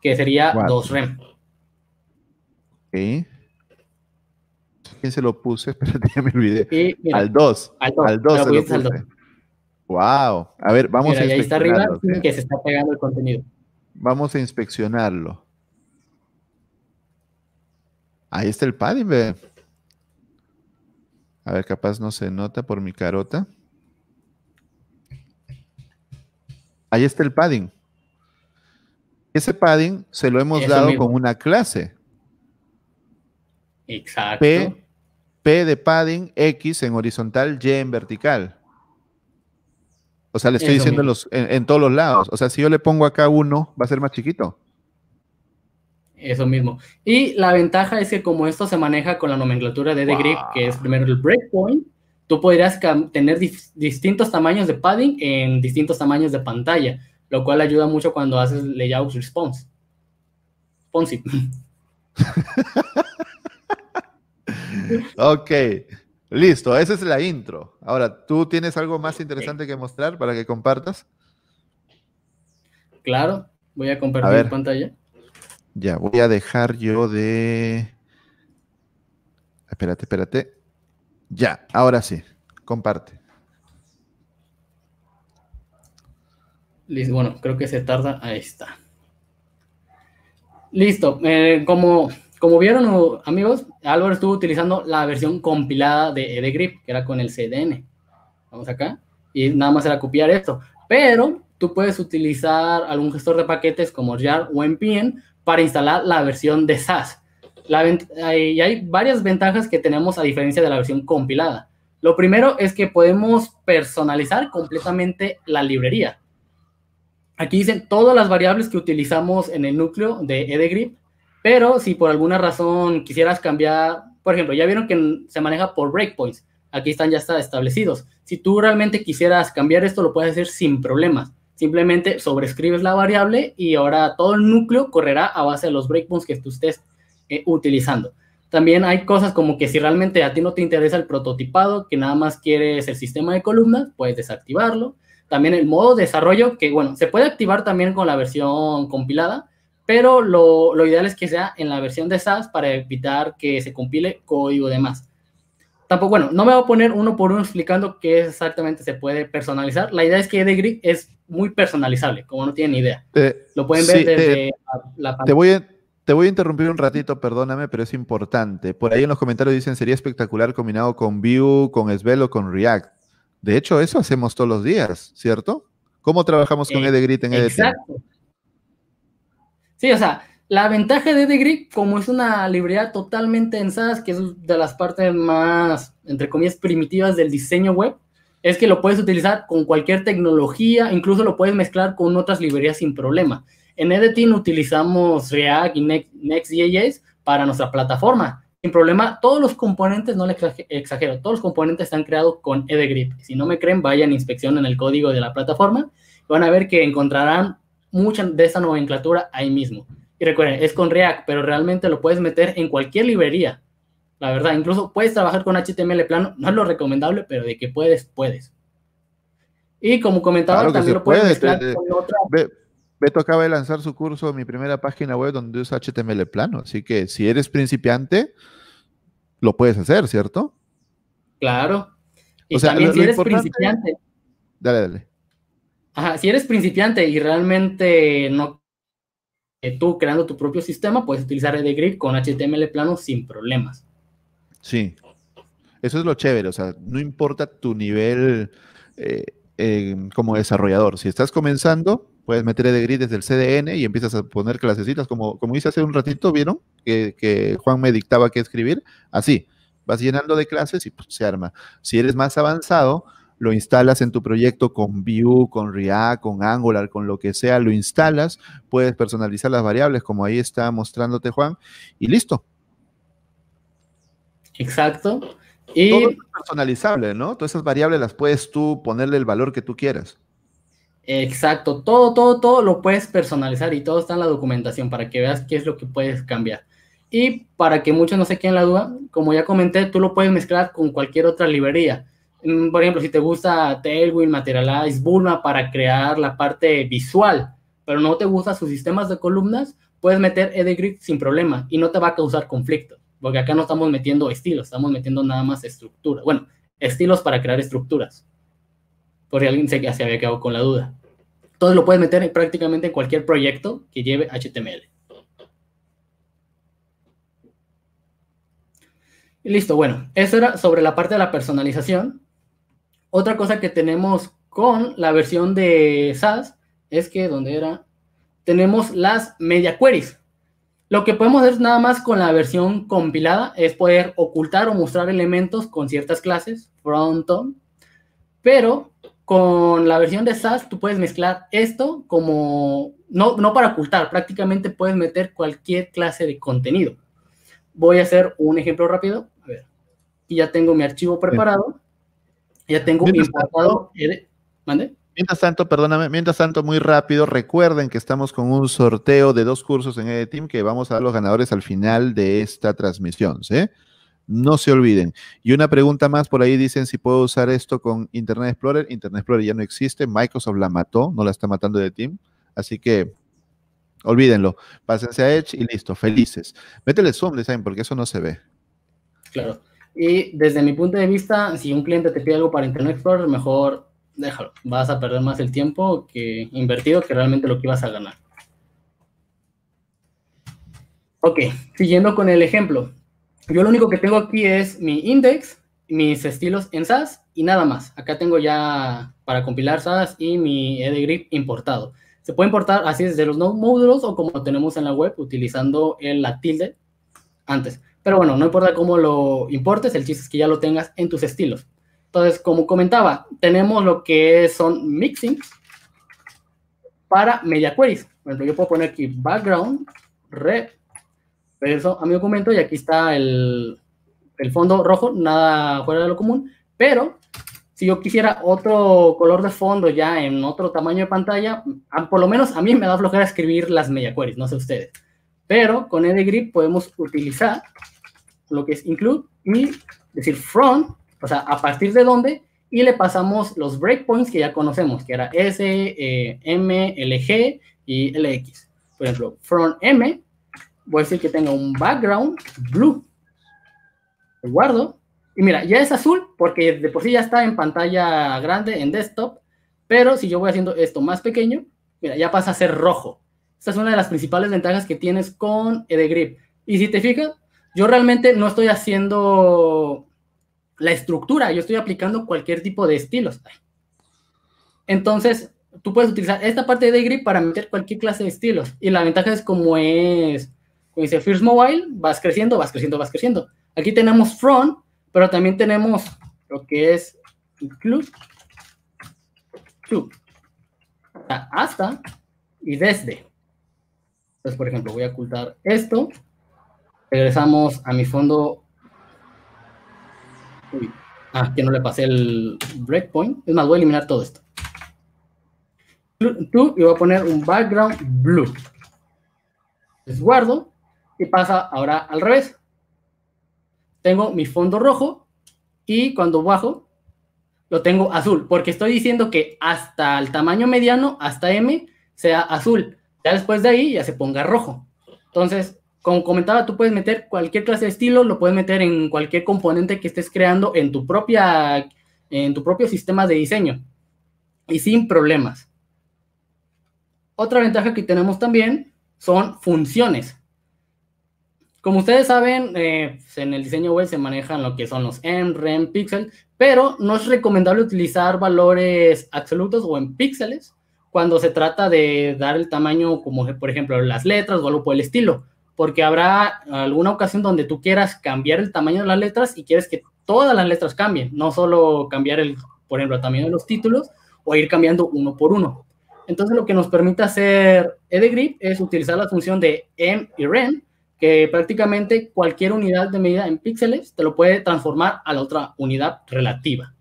[SPEAKER 2] que sería 2REM.
[SPEAKER 1] ¿Sí? ¿Quién se lo puse? <laughs> Espérate, ya me olvidé. al 2. Al 2. Wow. A ver, vamos a inspeccionarlo. Ahí está arriba, que se está
[SPEAKER 2] pegando el contenido.
[SPEAKER 1] Vamos a inspeccionarlo. Ahí está el padding, ve. A ver, capaz no se nota por mi carota. Ahí está el padding. Ese padding se lo hemos dado con una clase. Exacto. P, de padding, X en horizontal, Y en vertical. O sea, le estoy diciendo en, todos los lados. O sea, si yo le pongo acá uno, va a ser más chiquito.
[SPEAKER 2] Eso mismo. Y la ventaja es que como esto se maneja con la nomenclatura de Degree, que es primero el breakpoint, tú podrías tener distintos tamaños de padding en distintos tamaños de pantalla lo cual ayuda mucho cuando haces layout response.
[SPEAKER 1] Ponzi. <laughs> ok, listo, esa es la intro. Ahora, ¿tú tienes algo más interesante que mostrar para que compartas? Claro,
[SPEAKER 2] voy a compartir pantalla.
[SPEAKER 1] Ya, voy a dejar yo de... Espérate, espérate. Ya, ahora sí, comparte.
[SPEAKER 2] Listo, bueno, creo que se tarda. Ahí está. Listo. Eh, como, como vieron, amigos, Álvaro estuvo utilizando la versión compilada de EDGRIP, que era con el CDN. Vamos acá. Y nada más era copiar esto. Pero tú puedes utilizar algún gestor de paquetes como JAR o NPM para instalar la versión de SAS. y hay varias ventajas que tenemos a diferencia de la versión compilada. Lo primero es que podemos personalizar completamente la librería. Aquí dicen todas las variables que utilizamos en el núcleo de EDGRIP, pero si por alguna razón quisieras cambiar, por ejemplo, ya vieron que se maneja por breakpoints, aquí están ya establecidos. Si tú realmente quisieras cambiar esto, lo puedes hacer sin problemas. Simplemente sobrescribes la variable y ahora todo el núcleo correrá a base de los breakpoints que tú estés eh, utilizando. También hay cosas como que si realmente a ti no te interesa el prototipado, que nada más quieres el sistema de columnas, puedes desactivarlo también el modo desarrollo, que bueno, se puede activar también con la versión compilada, pero lo, ideal es que sea en la versión de SAS para evitar que se compile código demás más. Tampoco, bueno, no me voy a poner uno por uno explicando qué exactamente se puede personalizar. La idea es que EDGRID es muy personalizable, como no tienen idea.
[SPEAKER 1] Eh, lo pueden ver eh, desde
[SPEAKER 2] la, pantalla. Te voy a...
[SPEAKER 1] Te voy a interrumpir un ratito, perdóname, pero es importante. Por ahí en los comentarios dicen sería espectacular combinado con Vue, con Svel o con React. De hecho, eso hacemos todos los días, ¿cierto? ¿Cómo trabajamos con Edegrit en Edegrit? Exacto.
[SPEAKER 2] Sí, o sea, la ventaja de Edegrit como es una librería totalmente en SAS, que es de las partes más, entre comillas, primitivas del diseño web, es que lo puedes utilizar con cualquier tecnología, incluso lo puedes mezclar con otras librerías sin problema. En Editing utilizamos React y Next.js para nuestra plataforma, sin problema, todos los componentes, no le exagero, todos los componentes están creados con EDGRIP. Si no me creen, vayan, e en el código de la plataforma y van a ver que encontrarán mucha de esa nomenclatura ahí mismo. Y recuerden, es con React, pero realmente lo puedes meter en cualquier librería. La verdad, incluso puedes trabajar con HTML plano, no es lo recomendable, pero de que puedes, puedes. Y como comentaba, también lo puedes puede,
[SPEAKER 1] otra. Beto acaba de lanzar su curso, en mi primera página web donde usa HTML plano. Así que si eres principiante, lo puedes hacer, ¿cierto?
[SPEAKER 2] Claro. Y o sea, si eres principiante. Dale, dale. Ajá, si eres principiante y realmente no eh, tú creando tu propio sistema, puedes utilizar Grid con HTML plano sin problemas.
[SPEAKER 1] Sí. Eso es lo chévere, o sea, no importa tu nivel eh, eh, como desarrollador. Si estás comenzando, puedes meter de grid desde el CDN y empiezas a poner clasecitas, como, como hice hace un ratito, ¿vieron? Que, Juan me dictaba qué escribir, así, vas llenando de clases y pues, se arma. Si eres más avanzado, lo instalas en tu proyecto con Vue, con React, con Angular, con lo que sea, lo instalas, puedes personalizar las variables como ahí está mostrándote Juan y listo. Exacto. Y... es personalizable, ¿no? Todas esas variables las puedes tú ponerle el valor que tú quieras. Exacto, todo, todo, todo lo puedes personalizar y todo está en la
[SPEAKER 2] documentación para que veas qué es lo que puedes cambiar. Y para que muchos no se queden la duda, como ya comenté, tú lo puedes mezclar con cualquier otra librería. Mm, por ejemplo, si te gusta Tailwind, Materialize, Bulma para crear la parte visual, pero no te gustan sus sistemas de columnas, puedes meter EDGRID sin problema y no te va a causar conflicto, porque acá no estamos metiendo estilos, estamos metiendo nada más estructura. Bueno, estilos para crear estructuras si alguien se, había quedado con la duda. Entonces lo puedes meter prácticamente en cualquier proyecto que lleve HTML. Y listo, bueno, eso era sobre la parte de la personalización. Otra cosa que tenemos con la versión de SAS es que donde era, tenemos las media queries. Lo que podemos hacer nada más con la versión compilada es poder ocultar o mostrar elementos con ciertas clases, pronto pero con la versión de SAS tú puedes mezclar esto como, no, no para ocultar, prácticamente puedes meter cualquier clase de contenido. Voy a hacer un ejemplo rápido. A ver, y ya tengo mi archivo preparado. Ya tengo mi importado. Tanto,
[SPEAKER 1] ¿Mande? Mientras tanto, perdóname, mientras tanto, muy rápido, recuerden que estamos con un sorteo de dos cursos en EDTeam que vamos a dar los ganadores al final de esta transmisión, ¿sí? No se olviden. Y una pregunta más por ahí dicen si puedo usar esto con Internet Explorer. Internet Explorer ya no existe. Microsoft la mató, no la está matando de Team. Así que olvídenlo. Pásense a Edge y listo, felices. Métele zoom, design, porque eso no se ve.
[SPEAKER 2] Claro. Y desde mi punto de vista, si un cliente te pide algo para Internet Explorer, mejor déjalo. Vas a perder más el tiempo que invertido que realmente lo que ibas a ganar. Ok, siguiendo con el ejemplo. Yo lo único que tengo aquí es mi index, mis estilos en SAS y nada más. Acá tengo ya para compilar SAS y mi EDGRIP importado. Se puede importar así desde los no módulos o como tenemos en la web utilizando el, la tilde antes. Pero bueno, no importa cómo lo importes, el chiste es que ya lo tengas en tus estilos. Entonces, como comentaba, tenemos lo que son mixings para media queries. Por ejemplo, yo puedo poner aquí background, red, eso a mi documento y aquí está el, el fondo rojo, nada fuera de lo común, pero si yo quisiera otro color de fondo ya en otro tamaño de pantalla, por lo menos a mí me da flojera escribir las media queries, no sé ustedes. Pero con EdGrip podemos utilizar lo que es include y decir front, o sea, a partir de dónde, y le pasamos los breakpoints que ya conocemos, que era S, eh, M, LG y LX. Por ejemplo, front M voy a decir que tenga un background blue. Lo guardo. Y mira, ya es azul porque de por sí ya está en pantalla grande, en desktop. Pero si yo voy haciendo esto más pequeño, mira, ya pasa a ser rojo. Esta es una de las principales ventajas que tienes con EdeGrip. Y si te fijas, yo realmente no estoy haciendo la estructura, yo estoy aplicando cualquier tipo de estilos. Entonces, tú puedes utilizar esta parte de grip para meter cualquier clase de estilos. Y la ventaja es como es cuando dice First Mobile, vas creciendo, vas creciendo, vas creciendo. Aquí tenemos front, pero también tenemos lo que es include, To ah, hasta y desde. Entonces, por ejemplo, voy a ocultar esto. Regresamos a mi fondo. Uy, ah, que no le pasé el breakpoint. Es más, voy a eliminar todo esto. Tú, y voy a poner un background blue. Les guardo ¿Qué pasa ahora al revés. Tengo mi fondo rojo y cuando bajo lo tengo azul, porque estoy diciendo que hasta el tamaño mediano, hasta M, sea azul. Ya después de ahí ya se ponga rojo. Entonces, como comentaba, tú puedes meter cualquier clase de estilo, lo puedes meter en cualquier componente que estés creando en tu propia en tu propio sistema de diseño y sin problemas. Otra ventaja que tenemos también son funciones. Como ustedes saben, eh, en el diseño web se manejan lo que son los M, REM, Pixel, pero no es recomendable utilizar valores absolutos o en píxeles cuando se trata de dar el tamaño, como por ejemplo las letras o algo por el estilo, porque habrá alguna ocasión donde tú quieras cambiar el tamaño de las letras y quieres que todas las letras cambien, no solo cambiar el, por ejemplo, el tamaño de los títulos o ir cambiando uno por uno. Entonces lo que nos permite hacer edegrip es utilizar la función de M y REM que prácticamente cualquier unidad de medida en píxeles te lo puede transformar a la otra unidad relativa.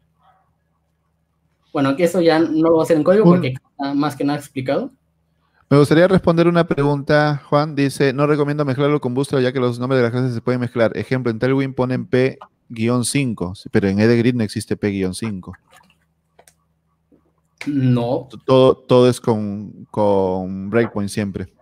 [SPEAKER 2] Bueno, aquí eso ya no lo va a hacer en código porque está más que nada explicado.
[SPEAKER 1] Me gustaría responder una pregunta, Juan. Dice, no recomiendo mezclarlo con Bootstrap ya que los nombres de las clases se pueden mezclar. Ejemplo, en Tailwind ponen P-5, pero en EDGrid no existe P-5. No. Todo, todo es con, con breakpoint siempre.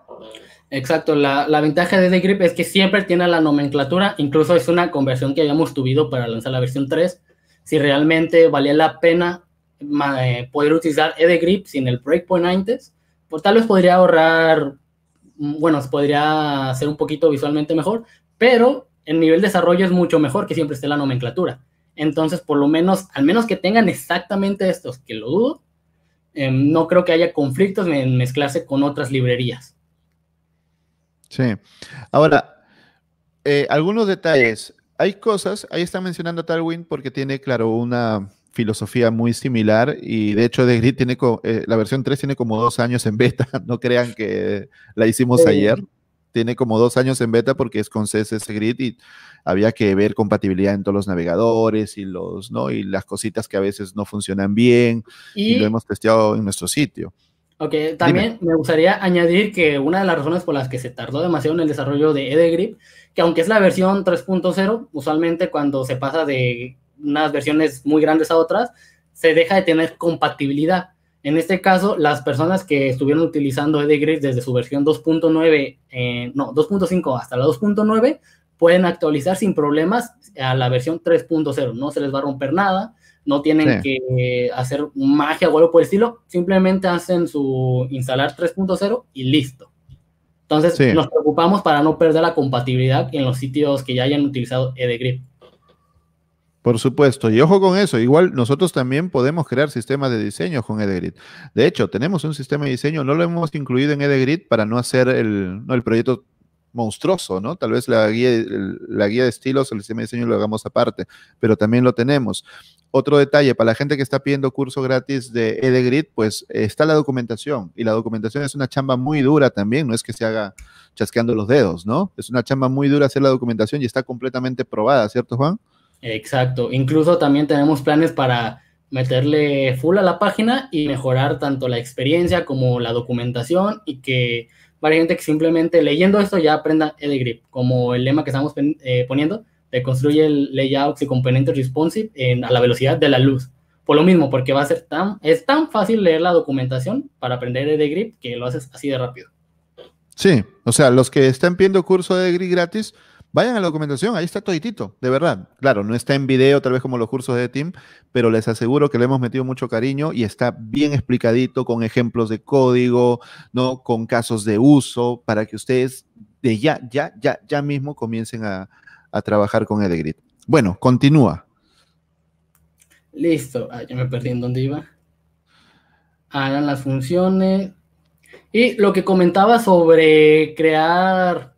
[SPEAKER 2] Exacto, la, ventaja de EdeGrip es que siempre tiene la nomenclatura, incluso es una conversión que habíamos tuvido para lanzar la versión 3, si realmente valía la pena eh, poder utilizar EDGRIP sin el breakpoint antes, pues tal vez podría ahorrar, mm, bueno, podría ser un poquito visualmente mejor, pero el nivel de desarrollo es mucho mejor que siempre esté la nomenclatura. Entonces, por lo menos, al menos que tengan exactamente estos, que lo dudo, em, no creo que haya conflictos en mezclarse con otras librerías.
[SPEAKER 1] Sí. Ahora, eh, algunos detalles. Hay cosas, ahí está mencionando a Tarwin porque tiene, claro, una filosofía muy similar y de hecho de Grid tiene, eh, la versión 3 tiene como dos años en beta, <laughs> no crean que la hicimos ayer, tiene como dos años en beta porque es con CSS Grid y había que ver compatibilidad en todos los navegadores y los, ¿no? Y las cositas que a veces no funcionan bien y lo hemos testeado en nuestro sitio.
[SPEAKER 2] Ok, también me gustaría añadir que una de las razones por las que se tardó demasiado en el desarrollo de EdeGrip, que aunque es la versión 3.0, usualmente cuando se pasa de unas versiones muy grandes a otras, se deja de tener compatibilidad. En este caso, las personas que estuvieron utilizando EdeGrip desde su versión 2.9, eh, no, 2.5 hasta la 2.9, pueden actualizar sin problemas a la versión 3.0. No se les va a romper nada, no tienen que hacer magia o algo por el estilo, simplemente hacen su instalar 3.0 y listo. Entonces nos preocupamos para no perder la compatibilidad en los sitios que ya hayan utilizado Edegrid.
[SPEAKER 1] Por supuesto, y ojo con eso, igual nosotros también podemos crear sistemas de diseño con EDGRID. De hecho, tenemos un sistema de diseño, no lo hemos incluido en Edegrid para no hacer el, proyecto monstruoso, ¿no? Tal vez la guía, la guía de estilos, el sistema de diseño lo hagamos aparte, pero también lo tenemos. Otro detalle, para la gente que está pidiendo curso gratis de Edegrid, pues está la documentación. Y la documentación es una chamba muy dura también, no es que se haga chasqueando los dedos, ¿no? Es una chamba muy dura hacer la documentación y está completamente probada, ¿cierto, Juan?
[SPEAKER 2] Exacto. Incluso también tenemos planes para meterle full a la página y mejorar tanto la experiencia como la documentación y que para gente que simplemente leyendo esto ya aprenda EDGRID, como el lema que estamos eh, poniendo, te construye el layout y componentes responsive a la velocidad de la luz. Por lo mismo, porque va a ser tan, es tan fácil leer la documentación para aprender de grip que lo haces así de rápido.
[SPEAKER 1] Sí, o sea, los que están pidiendo curso de grip gratis, vayan a la documentación, ahí está toditito, de verdad. Claro, no está en video, tal vez como los cursos de Team, pero les aseguro que le hemos metido mucho cariño y está bien explicadito con ejemplos de código, ¿no? Con casos de uso, para que ustedes de ya, ya, ya, ya mismo comiencen a, a trabajar con Edegrid. Bueno, continúa. Listo,
[SPEAKER 2] ah, ya me perdí en dónde iba. Hagan las funciones. Y lo que comentaba sobre crear,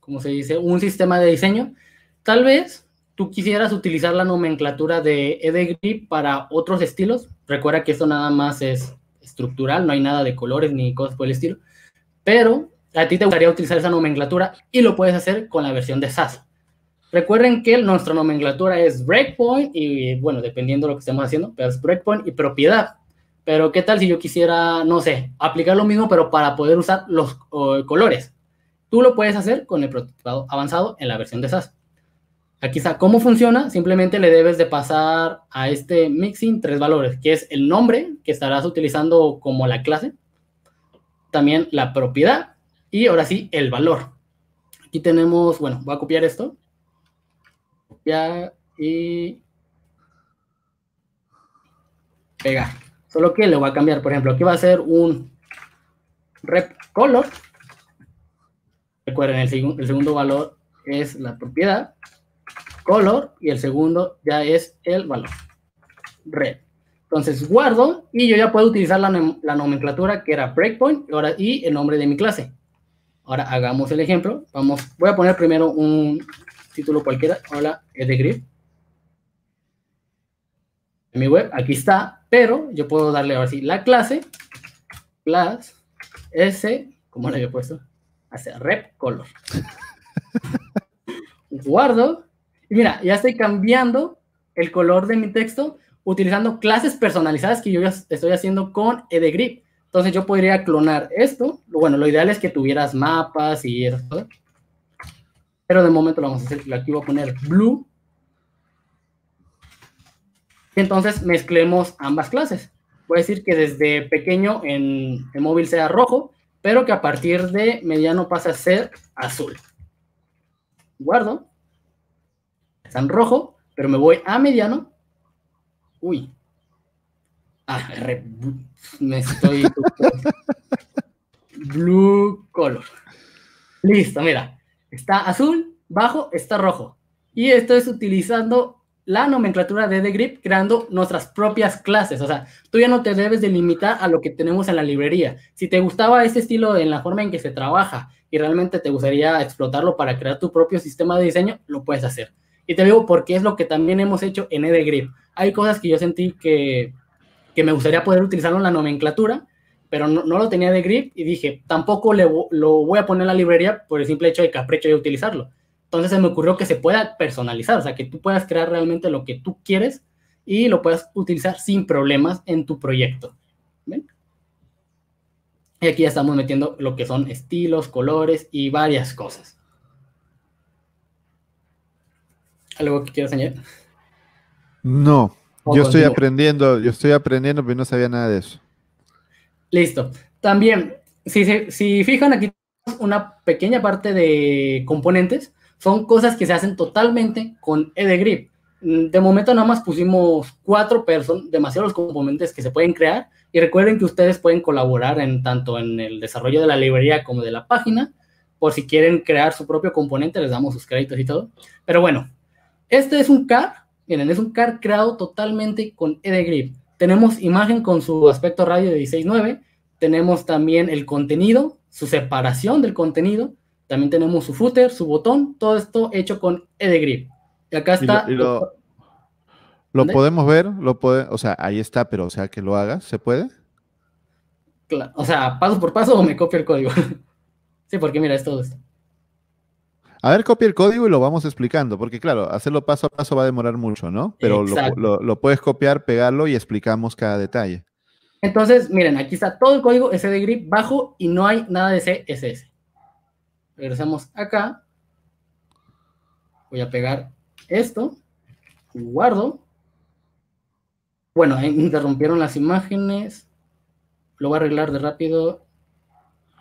[SPEAKER 2] como se dice, un sistema de diseño, tal vez tú quisieras utilizar la nomenclatura de grip para otros estilos. Recuerda que esto nada más es estructural, no hay nada de colores ni cosas por el estilo. Pero a ti te gustaría utilizar esa nomenclatura y lo puedes hacer con la versión de SAS. Recuerden que nuestra nomenclatura es breakpoint y, bueno, dependiendo de lo que estemos haciendo, pero es breakpoint y propiedad. Pero, ¿qué tal si yo quisiera, no sé, aplicar lo mismo, pero para poder usar los colores? Tú lo puedes hacer con el prototipado avanzado en la versión de SAS. Aquí está cómo funciona. Simplemente le debes de pasar a este mixing tres valores, que es el nombre que estarás utilizando como la clase, también la propiedad y ahora sí el valor. Aquí tenemos, bueno, voy a copiar esto ya y pega Solo que le voy a cambiar, por ejemplo, aquí va a ser un rep color. Recuerden, el, segundo valor es la propiedad color y el segundo ya es el valor red. Entonces guardo y yo ya puedo utilizar la, nomenclatura que era breakpoint ahora, y el nombre de mi clase. Ahora hagamos el ejemplo. Vamos, voy a poner primero un título cualquiera, hola, edegrip En mi web, aquí está, pero yo puedo darle ahora sí la clase, class, s, como le había puesto, hace rep color. <laughs> Guardo, y mira, ya estoy cambiando el color de mi texto utilizando clases personalizadas que yo ya estoy haciendo con edegrip, Entonces yo podría clonar esto. Bueno, lo ideal es que tuvieras mapas y eso. Pero de momento lo vamos a hacer, aquí voy a poner blue. Y entonces mezclemos ambas clases. Voy a decir que desde pequeño en el móvil sea rojo, pero que a partir de mediano pasa a ser azul. Guardo. Están rojo, pero me voy a mediano. Uy. Ah, me estoy... <laughs> Blue color. Listo, mira está azul, bajo, está rojo. Y esto es utilizando la nomenclatura de The Grip, creando nuestras propias clases. O sea, tú ya no te debes delimitar a lo que tenemos en la librería. Si te gustaba este estilo en la forma en que se trabaja y realmente te gustaría explotarlo para crear tu propio sistema de diseño, lo puedes hacer. Y te digo porque es lo que también hemos hecho en The Grip. Hay cosas que yo sentí que, que me gustaría poder utilizarlo en la nomenclatura, pero no, lo tenía de grip y dije, tampoco le, lo voy a poner en la librería por el simple hecho de capricho de utilizarlo. Entonces se me ocurrió que se pueda personalizar, o sea, que tú puedas crear realmente lo que tú quieres y lo puedas utilizar sin problemas en tu proyecto. Y aquí ya estamos metiendo lo que son estilos, colores y varias cosas. ¿Algo que quieras añadir?
[SPEAKER 1] No, yo estoy aprendiendo, yo estoy aprendiendo, pero no sabía nada de eso.
[SPEAKER 2] Listo. También, si, si fijan aquí una pequeña parte de componentes, son cosas que se hacen totalmente con EDGRIP. Mm, de momento nada más pusimos cuatro, personas, demasiados componentes que se pueden crear. Y recuerden que ustedes pueden colaborar en tanto en el desarrollo de la librería como de la página. Por si quieren crear su propio componente, les damos sus créditos y todo. Pero bueno, este es un CAR, miren, es un CAR creado totalmente con EDGRIP. Tenemos imagen con su aspecto radio de 16.9, tenemos también el contenido, su separación del contenido, también tenemos su footer, su botón, todo esto hecho con EDGRIP. Y acá está... lo, podemos
[SPEAKER 1] ver, lo puede, o sea, ahí está, pero o sea, que lo hagas, ¿se puede?
[SPEAKER 2] o sea, paso por paso o me copio el código. <laughs> sí, porque mira, es todo esto.
[SPEAKER 1] A ver, copia el código y lo vamos explicando, porque claro, hacerlo paso a paso va a demorar mucho, ¿no? Pero lo, puedes copiar, pegarlo y explicamos cada detalle.
[SPEAKER 2] Entonces, miren, aquí está todo el código de grip bajo y no hay nada de CSS. Regresamos acá. Voy a pegar esto. Guardo. Bueno, interrumpieron las imágenes. Lo voy a arreglar de rápido.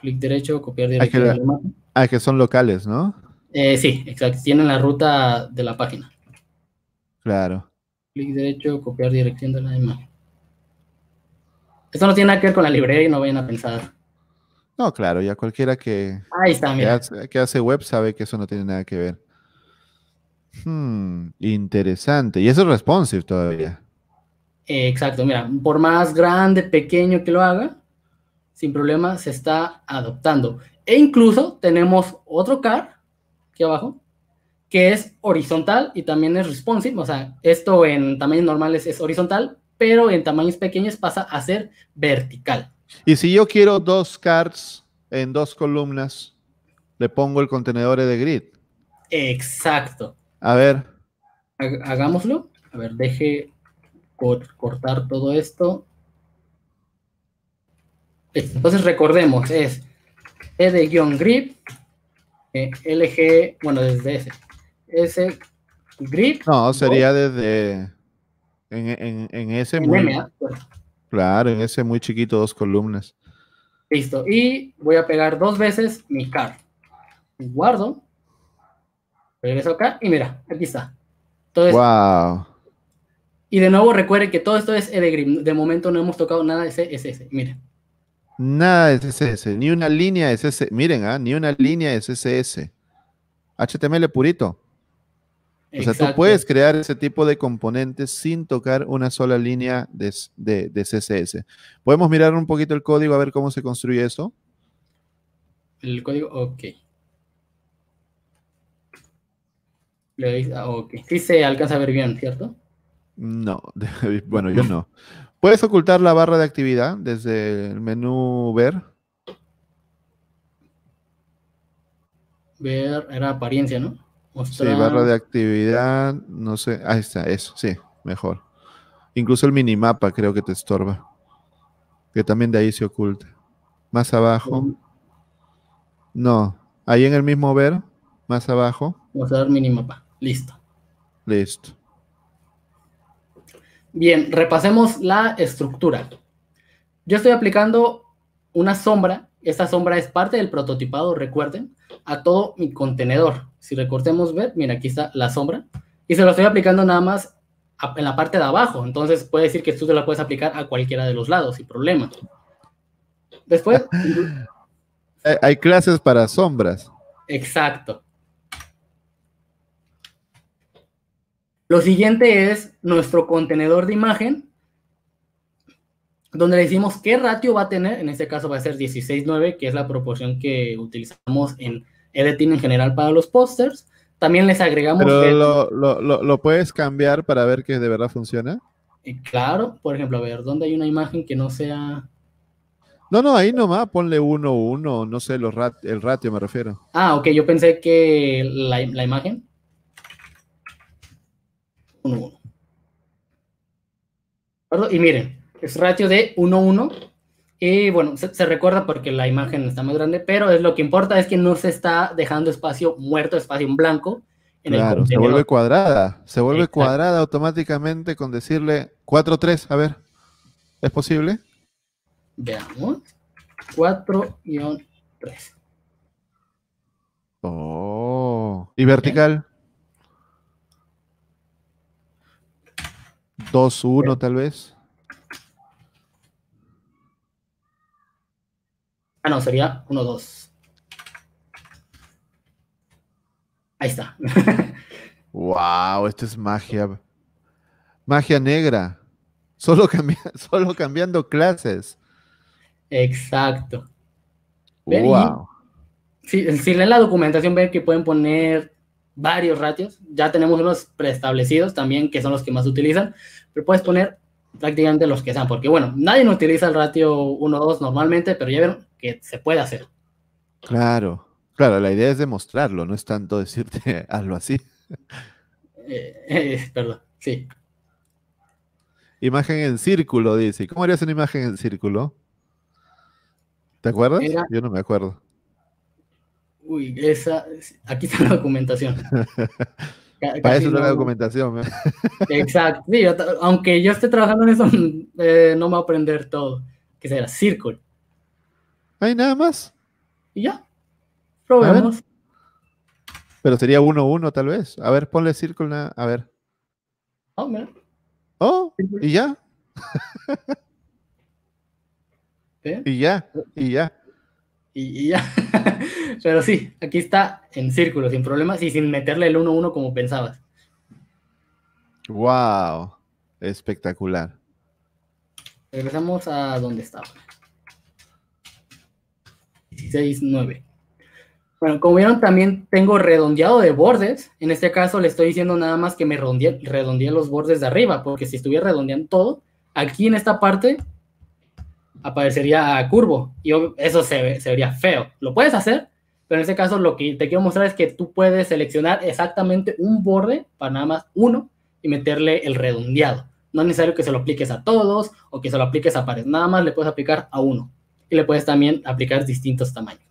[SPEAKER 2] Clic derecho, copiar directamente.
[SPEAKER 1] Ah, que son locales, ¿no?
[SPEAKER 2] Eh, sí, exacto. Tienen la ruta de la página. Claro. Clic derecho, copiar dirección de la imagen. Esto no tiene nada que ver con la librería y no vayan a pensar.
[SPEAKER 1] No, claro, ya cualquiera que, que, hace, web sabe que eso no tiene nada que ver. Hmm, interesante. Y eso es responsive todavía.
[SPEAKER 2] Eh, exacto, mira, por más grande, pequeño que lo haga, sin problema se está adoptando. E incluso tenemos otro car aquí abajo, que es horizontal y también es responsive, o sea, esto en tamaños normales es horizontal, pero en tamaños pequeños pasa a ser vertical.
[SPEAKER 1] Y si yo quiero dos cards en dos columnas, le pongo el contenedor de grid.
[SPEAKER 2] Exacto. A ver. Hagámoslo. A ver, deje cortar todo esto. Entonces recordemos, es e de grid. LG, bueno, desde ese. Ese grid.
[SPEAKER 1] No, sería desde. En, en, ese muy. Pues. Claro, en ese muy chiquito, dos columnas.
[SPEAKER 2] Listo. Y voy a pegar dos veces mi car. Guardo. Regreso acá y mira, aquí está.
[SPEAKER 1] wow.
[SPEAKER 2] Y de nuevo recuerden que todo esto es de De momento no hemos tocado nada de ese, Mira.
[SPEAKER 1] Nada de CSS, ni una línea de CSS. Miren, ¿ah? ni una línea de CSS. HTML purito. O sea, tú puedes crear ese tipo de componentes sin tocar una sola línea de, de, CSS. ¿Podemos mirar un poquito el código a ver cómo se construye eso?
[SPEAKER 2] El código, ok. Le ah, se alcanza a ver bien, ¿cierto?
[SPEAKER 1] No, <laughs> bueno, yo no. Puedes ocultar la barra de actividad desde el menú ver.
[SPEAKER 2] Ver, era apariencia, ¿no? Sí, barra de
[SPEAKER 1] actividad, no sé. Ahí está, eso, sí, mejor. Incluso el minimapa creo que te estorba. Que también de ahí se oculta. Más abajo. No, ahí en el mismo ver, más abajo.
[SPEAKER 2] dar minimapa, listo. Listo. Bien, repasemos la estructura. Yo estoy aplicando una sombra. Esta sombra es parte del prototipado, recuerden, a todo mi contenedor. Si recortemos, ver, mira, aquí está la sombra. Y se lo estoy aplicando nada más en la parte de abajo. Entonces, puede decir que tú te la puedes aplicar a cualquiera de los lados, sin problema. Después...
[SPEAKER 1] <laughs> Hay clases para sombras.
[SPEAKER 2] Exacto. Lo siguiente es nuestro contenedor de imagen, donde le decimos qué ratio va a tener, en este caso va a ser 16.9, que es la proporción que utilizamos en editing en general para los pósters. También les agregamos... Pero
[SPEAKER 1] lo, puedes cambiar para ver que de verdad funciona?
[SPEAKER 2] Y eh, claro, por ejemplo, a ver, ¿dónde hay una imagen que no sea...
[SPEAKER 1] No, no, ahí nomás ponle 1, no sé, los el ratio me refiero.
[SPEAKER 2] Ah, ok, yo pensé que la, la imagen... 1-1. Y miren, es ratio de 1-1. Y bueno, se, recuerda porque la imagen está más grande, pero es lo que importa es que no se está dejando espacio muerto, espacio en blanco.
[SPEAKER 1] se vuelve cuadrada. Se vuelve cuadrada automáticamente con decirle 4-3. A ver, ¿es posible?
[SPEAKER 2] Veamos. 4-3.
[SPEAKER 1] Oh. ¿Y vertical? 2-1 tal vez.
[SPEAKER 2] Ah, no, sería 1-2. Ahí está.
[SPEAKER 1] wow, <laughs> esto es magia. Magia negra. Solo, <laughs> solo cambiando clases. Exacto.
[SPEAKER 2] Wow.
[SPEAKER 1] Si, si leen la
[SPEAKER 2] documentación, ven que pueden poner varios ratios. Ya tenemos unos preestablecidos también, que son los que más utilizan, pero puedes poner prácticamente los que sean, porque bueno, nadie no utiliza el ratio 1-2 normalmente, pero ya vieron que se puede hacer.
[SPEAKER 1] Claro, claro, la idea es demostrarlo, no es tanto decirte algo <laughs> así.
[SPEAKER 2] Eh, eh, <laughs> perdón,
[SPEAKER 1] sí. Imagen en círculo, dice. ¿Cómo harías una imagen en círculo? ¿Te acuerdas? Yo no me acuerdo.
[SPEAKER 2] Uy, esa, aquí está la documentación.
[SPEAKER 1] <laughs> Para eso la documentación.
[SPEAKER 2] Exacto. aunque yo esté trabajando en eso, mm, eh, no me va a aprender todo. Que será Circle.
[SPEAKER 1] ¿Hay nada más? Y ya. Probemos. Pero sería 1-1 uno, uno, tal vez. A ver, ponle Circle. A, ver. Oh, mira. Oh, <laughs> y ya. Y ya, y ya y, ya. <laughs> Pero sí, aquí
[SPEAKER 2] está en círculo, sin problemas y sin meterle el 1-1 como pensabas.
[SPEAKER 1] ¡Wow! Espectacular.
[SPEAKER 2] Regresamos a dónde estaba.
[SPEAKER 1] 16-9.
[SPEAKER 2] Bueno, como vieron, también tengo redondeado de bordes. En este caso le estoy diciendo nada más que me redondeé, redondeé los bordes de arriba, porque si estuviera redondeando todo, aquí en esta parte aparecería curvo y eso se, vería feo. Lo puedes hacer, pero en este caso lo que te quiero mostrar es que tú puedes seleccionar exactamente un borde para nada más uno y meterle el redondeado. No es necesario que se lo apliques a todos o que se lo apliques a pares, nada más le puedes aplicar a uno y le puedes también aplicar distintos tamaños.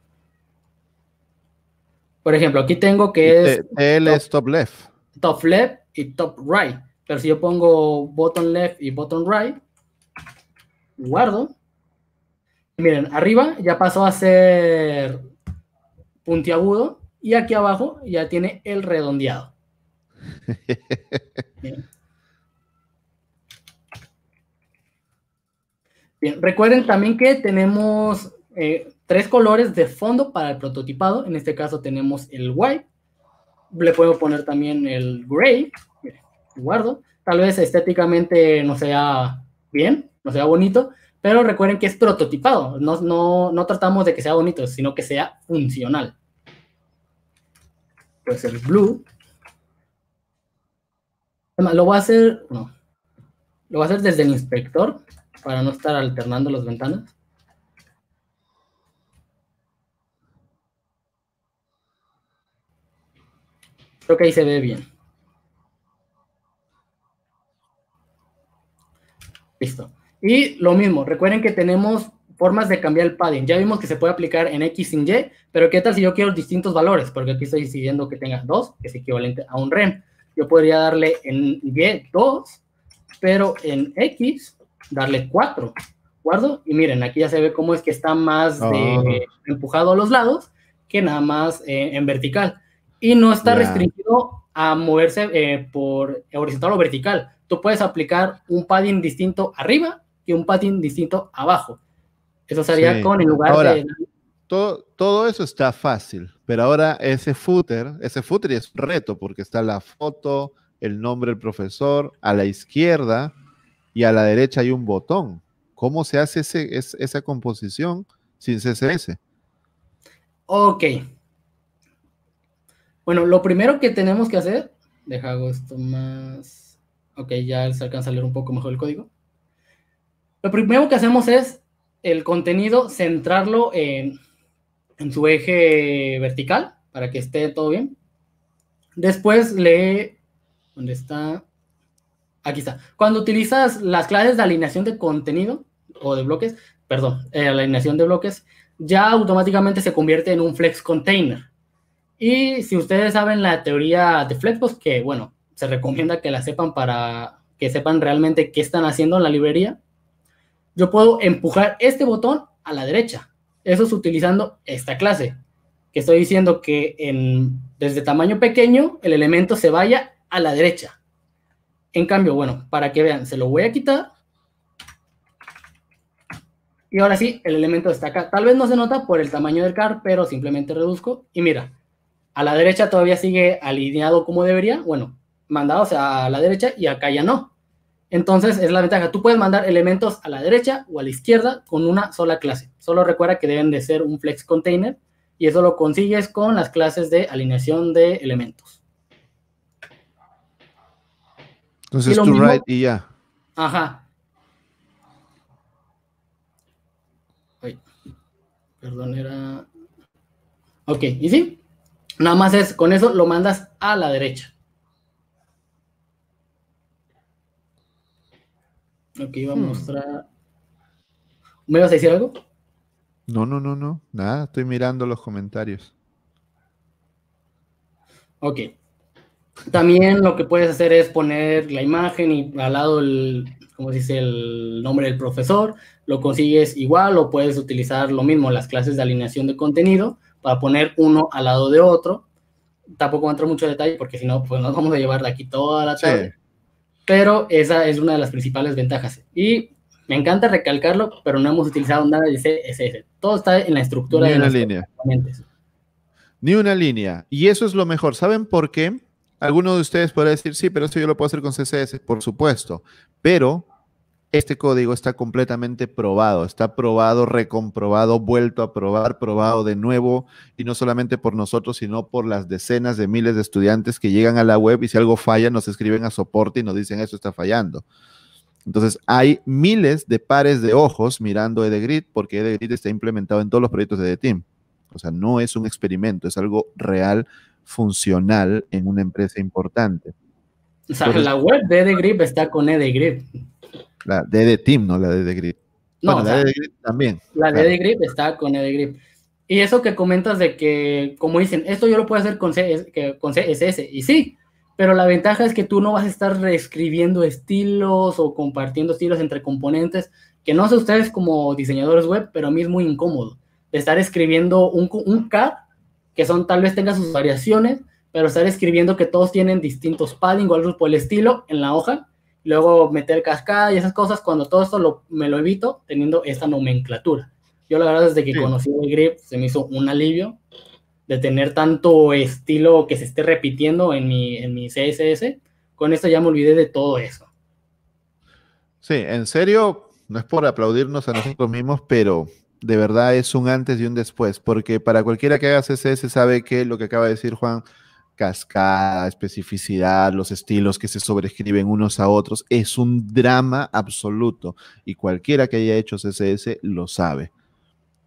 [SPEAKER 2] Por ejemplo, aquí tengo que es...
[SPEAKER 1] Él es top left.
[SPEAKER 2] Top left y top right. Pero si yo pongo bottom left y bottom right, guardo Miren, arriba ya pasó a ser puntiagudo y aquí abajo ya tiene el redondeado. <laughs> Bien. recuerden también que tenemos eh, tres colores de fondo para el prototipado. En este caso tenemos el white. Le puedo poner también el gray. Miren, guardo. Tal vez estéticamente no sea bien, no sea bonito, pero recuerden que es prototipado, no, tratamos de que sea bonito, sino que sea funcional. Pues el blue. Lo voy a hacer, no, lo voy a hacer desde el inspector para no estar alternando las ventanas. Creo que ahí se ve bien. Listo. Y lo mismo, recuerden que tenemos formas de cambiar el padding. Ya vimos que se puede aplicar en X sin Y, pero ¿qué tal si yo quiero distintos valores? Porque aquí estoy decidiendo que tenga dos, que es equivalente a un rem. Yo podría darle en Y 2, pero en X darle 4. ¿Guardo? Y miren, aquí ya se ve cómo es que está más ah. empujado a los lados que nada más eh, en vertical. Y no está restringido a moverse eh, por horizontal o vertical. Tú puedes aplicar un padding distinto arriba y un patín distinto abajo.
[SPEAKER 1] Eso sería con el lugar de... Todo, eso está fácil, pero ahora ese footer, ese footer es un reto porque está la foto, el nombre del profesor, a la izquierda y a la derecha hay un botón. ¿Cómo se hace ese, esa composición sin CSS?
[SPEAKER 2] Ok. Bueno, lo primero que tenemos que hacer, deja esto más... Ok, ya se alcanza a leer un poco mejor el código. Lo primero que hacemos es el contenido, centrarlo en, su eje vertical para que esté todo bien. Después lee, ¿dónde está? Aquí está. Cuando utilizas las clases de alineación de contenido o de bloques, perdón, eh, alineación de bloques, ya automáticamente se convierte en un flex container. Y si ustedes saben la teoría de Flexbox, que bueno, se recomienda que la sepan para que sepan realmente qué están haciendo en la librería, yo puedo empujar este botón a la derecha. Eso es utilizando esta clase, que estoy diciendo que en, desde tamaño pequeño el elemento se vaya a la derecha. En cambio, bueno, para que vean, se lo voy a quitar. Y ahora sí, el elemento está acá. Tal vez no se nota por el tamaño del car, pero simplemente reduzco. Y mira, a la derecha todavía sigue alineado como debería. Bueno, mandado a la derecha y acá ya no. Entonces, es la ventaja. Tú puedes mandar elementos a la derecha o a la izquierda con una sola clase. Solo recuerda que deben de ser un flex container y eso lo consigues con las clases de alineación de elementos.
[SPEAKER 1] Entonces, to y ya.
[SPEAKER 2] Ajá. perdón, era... Ok, ¿y sí? Nada más es, con eso lo mandas a la derecha. Lo que iba a hmm. mostrar. ¿Me vas a decir algo?
[SPEAKER 1] No, no, no, no. Nada, estoy mirando los comentarios.
[SPEAKER 2] Ok. También lo que puedes hacer es poner la imagen y al lado el, ¿cómo se dice, el nombre del profesor. Lo consigues igual o puedes utilizar lo mismo, las clases de alineación de contenido, para poner uno al lado de otro. Tampoco entro mucho detalle porque si no, pues nos vamos a llevar de aquí toda la tarde pero esa es una de las principales ventajas. Y me encanta recalcarlo, pero no hemos utilizado nada de CSS.
[SPEAKER 1] Todo está en la estructura de una línea. Ni una línea. Y eso es lo mejor. ¿Saben por qué? Alguno de ustedes podrá decir, sí, pero esto yo lo puedo hacer con CSS, por supuesto. Pero este código está completamente probado, está probado, recomprobado, vuelto a probar, probado de nuevo, y no solamente por nosotros, sino por las decenas de miles de estudiantes que llegan a la web y si algo falla nos escriben a soporte y nos dicen eso está fallando. Entonces, hay miles de pares de ojos mirando EdeGrid porque Edegrid está implementado en todos los proyectos de EDTEAM. O sea, no es un experimento, es algo real, funcional en una empresa importante. O sea, la
[SPEAKER 2] web de Edegrid está con EDGRID.
[SPEAKER 1] La de de Team, no la de de Grip.
[SPEAKER 2] No, la de de Grip
[SPEAKER 1] también. La de Grip
[SPEAKER 2] está con e de Grip. Y eso que comentas de que, como dicen, esto yo lo puedo hacer con, con CSS, y sí, pero la ventaja es que tú no vas a estar reescribiendo estilos o compartiendo estilos entre componentes, que no sé ustedes como diseñadores web, pero a mí es muy incómodo de estar escribiendo un, un CAD, que son tal vez tenga sus variaciones, pero estar escribiendo que todos tienen distintos padding o algo por el estilo en la hoja, luego meter cascada y esas cosas, cuando todo esto me lo evito teniendo esta nomenclatura. Yo la verdad desde que conocí el grip se me hizo un alivio de tener tanto estilo que se esté repitiendo en mi, en mi CSS. Con esto ya me olvidé de todo eso.
[SPEAKER 1] Sí, en serio, no es por aplaudirnos a nosotros mismos, pero de verdad es un antes y un después, porque para cualquiera que haga CSS sabe que lo que acaba de decir Juan, cascada, especificidad, los estilos que se sobrescriben unos a otros. Es un drama absoluto y cualquiera que haya hecho CSS lo sabe.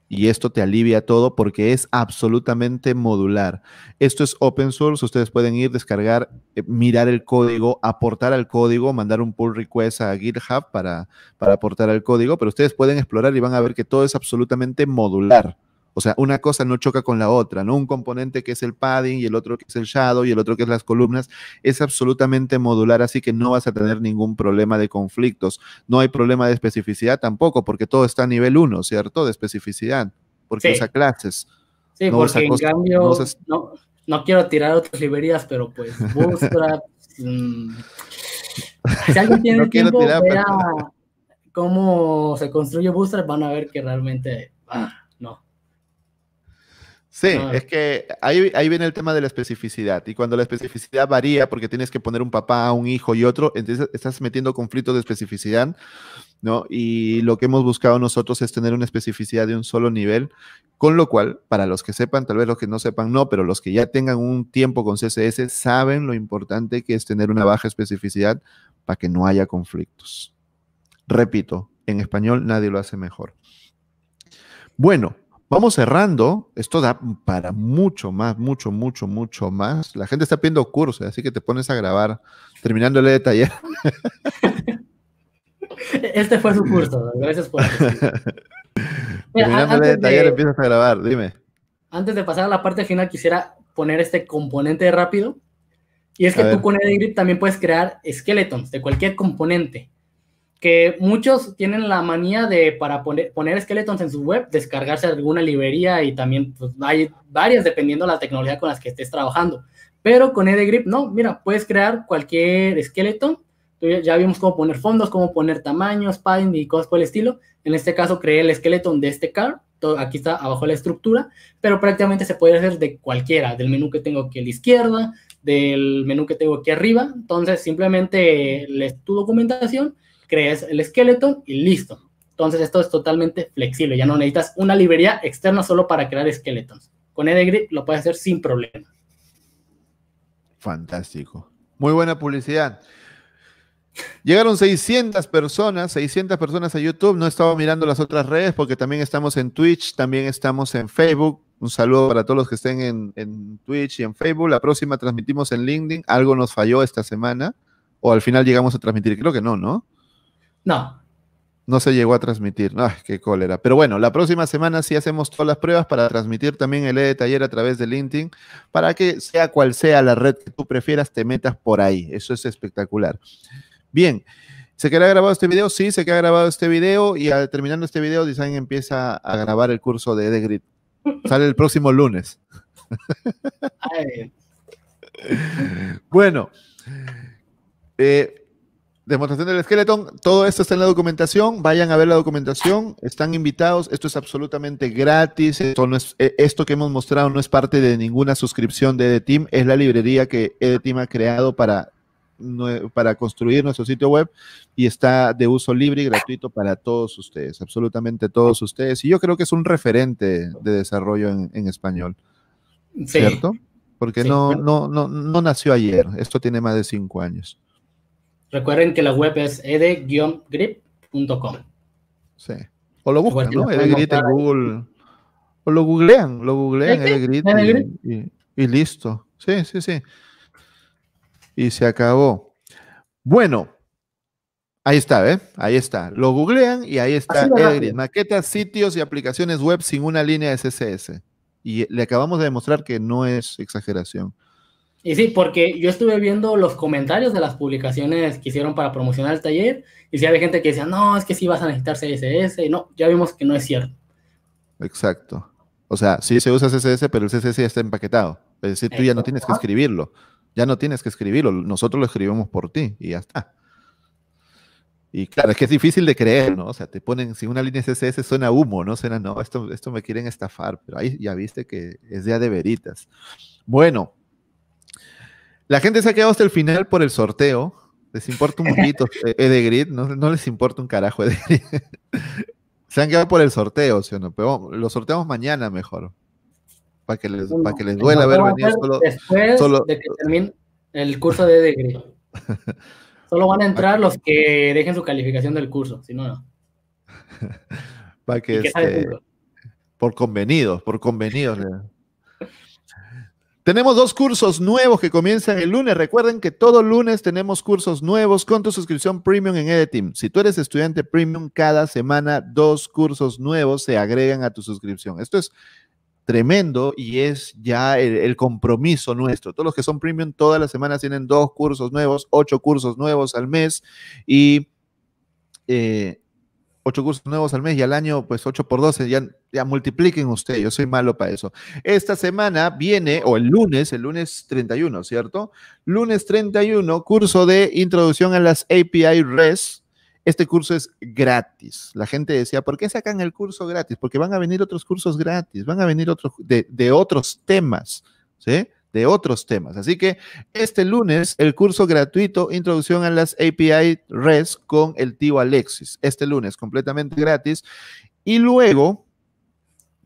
[SPEAKER 1] Y esto te alivia todo porque es absolutamente modular. Esto es open source, ustedes pueden ir, descargar, eh, mirar el código, aportar al código, mandar un pull request a GitHub para, para aportar al código, pero ustedes pueden explorar y van a ver que todo es absolutamente modular. O sea, una cosa no choca con la otra, ¿no? Un componente que es el padding y el otro que es el shadow y el otro que es las columnas es absolutamente modular, así que no vas a tener ningún problema de conflictos. No hay problema de especificidad tampoco, porque todo está a nivel 1, ¿cierto? De especificidad, porque sí. usa clases. Sí, porque en cambio
[SPEAKER 2] no, quiero tirar otras librerías, pero pues <laughs> Bootstrap... Mm,
[SPEAKER 1] si alguien <laughs> tiene
[SPEAKER 2] cómo se construye Bootstrap, van a ver que realmente... Ah,
[SPEAKER 1] Sí, es que ahí, ahí, viene el tema de la especificidad. Y cuando la especificidad varía, porque tienes que poner un papá, un hijo y otro, entonces estás metiendo conflictos de especificidad, ¿no? Y lo que hemos buscado nosotros es tener una especificidad de un solo nivel, con lo cual, para los que sepan, tal vez los que no sepan, no, pero los que ya tengan un tiempo con CSS saben lo importante que es tener una baja especificidad para que no haya conflictos. Repito, en español nadie lo hace mejor. Bueno, Vamos cerrando. Esto da para mucho más, mucho, mucho, mucho más. La gente está pidiendo cursos, ¿eh? así que te pones a grabar terminándole el e de taller. <laughs> Este fue su curso. Gracias por. <laughs>
[SPEAKER 2] terminando e de taller
[SPEAKER 1] empiezas a grabar, dime.
[SPEAKER 2] Antes de pasar a la parte final, quisiera poner este componente rápido. Y es que tú con EDGRIP también puedes crear skeletons de cualquier componente que muchos tienen la manía de, para poner, poner skeletons en su web, descargarse alguna librería y también pues, hay varias dependiendo de la tecnología con las que estés trabajando. Pero con EDGRIP, no, mira, puedes crear cualquier skeleton. Ya vimos cómo poner fondos, cómo poner tamaños, padding y cosas por el estilo. En este caso creé el skeleton de este car. Todo, aquí está abajo la estructura, pero prácticamente se puede hacer de cualquiera, del menú que tengo aquí a la izquierda, del menú que tengo aquí arriba. Entonces, simplemente lees tu documentación crees el skeleton y listo. Entonces esto es totalmente flexible, ya no necesitas una librería externa solo para crear esqueletos. Con Edegrip lo puedes hacer sin problema.
[SPEAKER 1] Fantástico. Muy buena publicidad. Llegaron 600 personas, 600 personas a YouTube. No estado mirando las otras redes porque también estamos en Twitch, también estamos en Facebook. Un saludo para todos los que estén en, en Twitch y en Facebook. La próxima transmitimos en LinkedIn. Algo nos falló esta semana. O al final llegamos a transmitir, creo que no, ¿no? No. No se llegó a transmitir. Ay, ah, qué cólera. Pero bueno, la próxima semana sí hacemos todas las pruebas para transmitir también el E de taller a través de LinkedIn, para que sea cual sea la red que tú prefieras, te metas por ahí. Eso es espectacular. Bien. ¿Se queda grabado este video? Sí, se queda grabado este video y al terminando este video, Design empieza a grabar el curso de e Grid. Sale el próximo lunes.
[SPEAKER 2] <laughs>
[SPEAKER 1] bueno, eh, Demostración del esqueleto, todo esto está en la documentación, vayan a ver la documentación, están invitados, esto es absolutamente gratis, esto, no es, eh, esto que hemos mostrado no es parte de ninguna suscripción de EDTeam, es la librería que EDTeam ha creado para, para construir nuestro sitio web y está de uso libre y gratuito para todos ustedes, absolutamente todos ustedes, y yo creo que es un referente de desarrollo en, español, ¿cierto? Porque no, no, no, no nació ayer, esto tiene más de cinco años.
[SPEAKER 2] Recuerden que la web es ed-grip.com. Sí.
[SPEAKER 1] O lo buscan, ¿no? en Google. O lo googlean, lo googlean, el y, y, listo. Sí, sí, sí. Y se acabó. Bueno, Ahí está, ¿eh? Ahí está. Lo googlean y ahí está Edgrid. Maquetas, sitios y aplicaciones web sin una línea de CSS. Y le acabamos de demostrar que no es exageración.
[SPEAKER 2] Y sí, porque yo estuve viendo los comentarios de las publicaciones que hicieron para promocionar el taller y si sí había gente que decía, no, es que sí vas a necesitar CSS. Y no, ya vimos que no es cierto.
[SPEAKER 1] Exacto. O sea, sí se usa CSS, pero el CSS ya está empaquetado. Es decir, tú ya no tienes que escribirlo. Ya no tienes que escribirlo. Nosotros lo escribimos por ti y ya está. Y claro, es que es difícil de creer, ¿no? O sea, te ponen, si una línea CSS suena humo, ¿no? Suena, no, esto, esto me quieren estafar, pero ahí ya viste que es ya de veritas. Bueno, la gente se ha quedado hasta el final por el sorteo. Les importa un poquito <laughs> eh, Edegrid, no, no les importa un carajo Edegrid. <laughs> se han quedado por el sorteo, ¿sí o no? Pero lo sorteamos mañana mejor. Para que les, para duela haber venido
[SPEAKER 2] solo. Después de que termine el curso de Edegrid. <laughs> Solo van a entrar los que dejen su calificación del curso, si no, no.
[SPEAKER 1] Para que, este, por convenidos, por convenidos. Tenemos dos cursos nuevos que comienzan el lunes. Recuerden que todo lunes tenemos cursos nuevos con tu suscripción premium en Editing. Si tú eres estudiante premium, cada semana dos cursos nuevos se agregan a tu suscripción. Esto es tremendo y es ya el, compromiso nuestro. Todos los que son premium todas las semanas tienen dos cursos nuevos, ocho cursos nuevos al mes y... Eh, Ocho cursos nuevos al mes y al año, pues 8 por 12, ya, multipliquen usted, yo soy malo para eso. Esta semana viene, o el lunes, el lunes 31, ¿cierto? Lunes 31, curso de introducción a las API REST. Este curso es gratis. La gente decía, ¿por qué sacan el curso gratis? Porque van a venir otros cursos gratis, van a venir otros de, de otros temas, ¿sí? de otros temas. Así que este lunes el curso gratuito Introducción a las API REST con el tío Alexis. Este lunes completamente gratis. Y luego,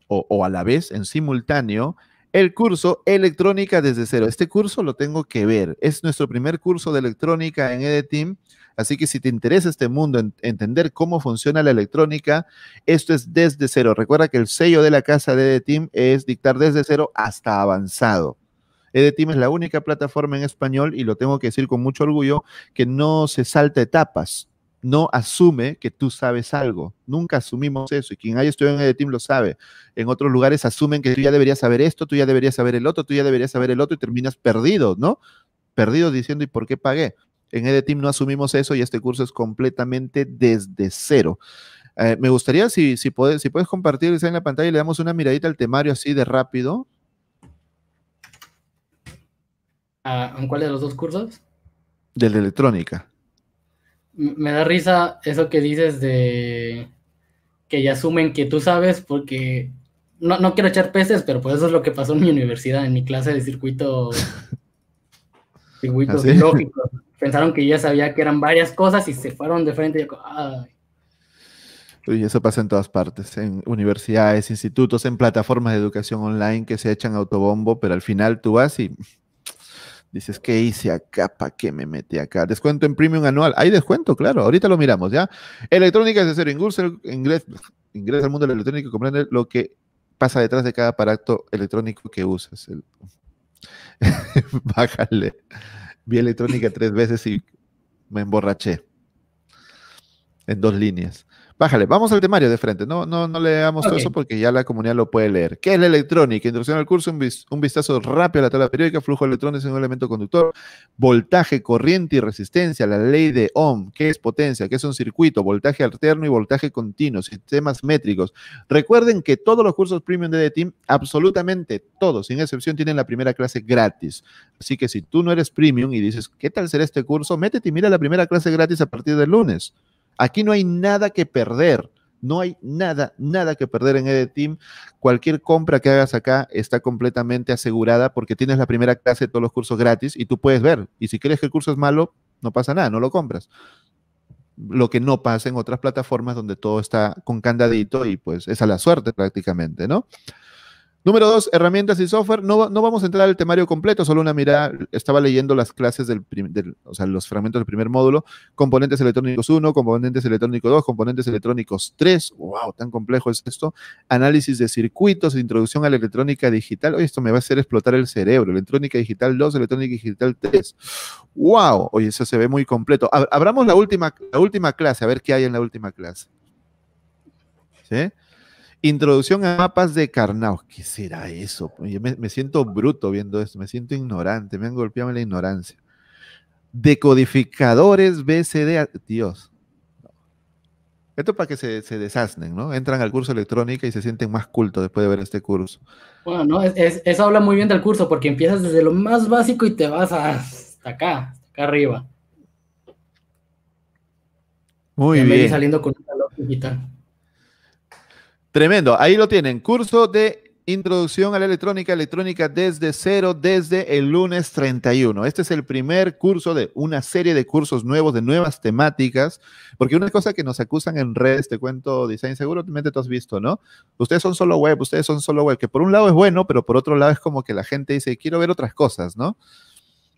[SPEAKER 1] o, a la vez, en simultáneo, el curso Electrónica desde cero. Este curso lo tengo que ver. Es nuestro primer curso de electrónica en EDTIM. Así que si te interesa este mundo, entender cómo funciona la electrónica, esto es desde cero. Recuerda que el sello de la casa de EDTIM es dictar desde cero hasta avanzado. Team es la única plataforma en español, y lo tengo que decir con mucho orgullo, que no se salta etapas, no asume que tú sabes algo. Nunca asumimos eso. Y quien haya estudiado en Team lo sabe. En otros lugares asumen que tú ya deberías saber esto, tú ya deberías saber el otro, tú ya deberías saber el otro y terminas perdido, ¿no? Perdido diciendo, ¿y por qué pagué? En Team no asumimos eso y este curso es completamente desde cero. Eh, me gustaría, si, si, puedes, si puedes compartir en la pantalla y le damos una miradita al temario así de rápido.
[SPEAKER 2] ¿A, cuál de los dos cursos?
[SPEAKER 1] Del de electrónica.
[SPEAKER 2] me da risa eso que dices de que ya asumen que tú sabes porque no, no quiero echar peces, pero pues eso es lo que pasó en mi universidad, en mi clase de circuito, <laughs> circuitos ¿Ah, Pensaron que ya sabía que eran varias cosas y se fueron de frente
[SPEAKER 1] y Y eso pasa en todas partes, en universidades, institutos, en plataformas de educación online que se echan autobombo, pero al final tú vas y Dices, ¿qué hice acá? ¿Para qué me metí acá? Descuento en premium anual. Hay descuento, claro. Ahorita lo miramos, ¿ya? Electrónica es de cero. Ingresa, ingresa, al mundo de y comprende lo que pasa detrás de cada aparato electrónico que usas. <laughs> Bájale. Vi electrónica tres veces y me emborraché. En dos líneas. Bájale, vamos al temario de frente. No, no, no leamos todo eso porque ya la comunidad lo puede leer. ¿Qué es la electrónica? Introducción al curso, un, vistazo rápido a la tabla periódica, flujo de electrones en un elemento conductor, voltaje, corriente y resistencia, la ley de Ohm, qué es potencia, qué es un circuito, voltaje alterno y voltaje continuo, sistemas métricos. Recuerden que todos los cursos premium de The Team, absolutamente todos, sin excepción, tienen la primera clase gratis. Así que si tú no eres premium y dices, ¿qué tal será este curso? Métete y mira la primera clase gratis a partir del lunes. Aquí no hay nada que perder. No hay nada, nada que perder en EDTeam. Cualquier compra que hagas acá está completamente asegurada porque tienes la primera clase de todos los cursos gratis y tú puedes ver. Y si crees que el curso es malo, no pasa nada, no lo compras. Lo que no pasa en otras plataformas donde todo está con candadito y pues es a la suerte prácticamente, ¿no? Número dos, herramientas y software. No, no vamos a entrar al temario completo, solo una mirada. Estaba leyendo las clases del, o sea, los fragmentos del primer módulo. Componentes electrónicos 1, componentes electrónicos 2, componentes electrónicos 3. ¡Wow! Tan complejo es esto. Análisis de circuitos, introducción a la electrónica digital. Oye, esto me va a hacer explotar el cerebro. Electrónica digital 2, electrónica digital 3. ¡Wow! Oye, eso se ve muy completo. Abramos la última, la última clase, a ver qué hay en la última clase. ¿Sí? Introducción a mapas de carnao ¿Qué será eso? me, siento bruto viendo esto, me siento ignorante, me han golpeado la ignorancia. Decodificadores BCD. Dios. Esto para que se, se desasnen, ¿no? Entran al curso de electrónica y se sienten más cultos después de ver este curso.
[SPEAKER 2] Bueno, eso habla muy bien del curso porque empiezas desde lo más básico y te vas hasta acá, hasta acá arriba.
[SPEAKER 1] Muy bien. Y saliendo con un digital. Tremendo. Ahí lo tienen. Curso de Introducción a la electrónica, electrónica desde cero, desde el lunes 31. Este es el primer curso de una serie de cursos nuevos, de nuevas temáticas, porque una cosa que nos acusan en redes, te cuento, Design, seguramente tú has visto, ¿no? Ustedes son solo web, ustedes son solo web, que por un lado es bueno, pero por otro lado es como que la gente dice, quiero ver otras cosas, ¿no?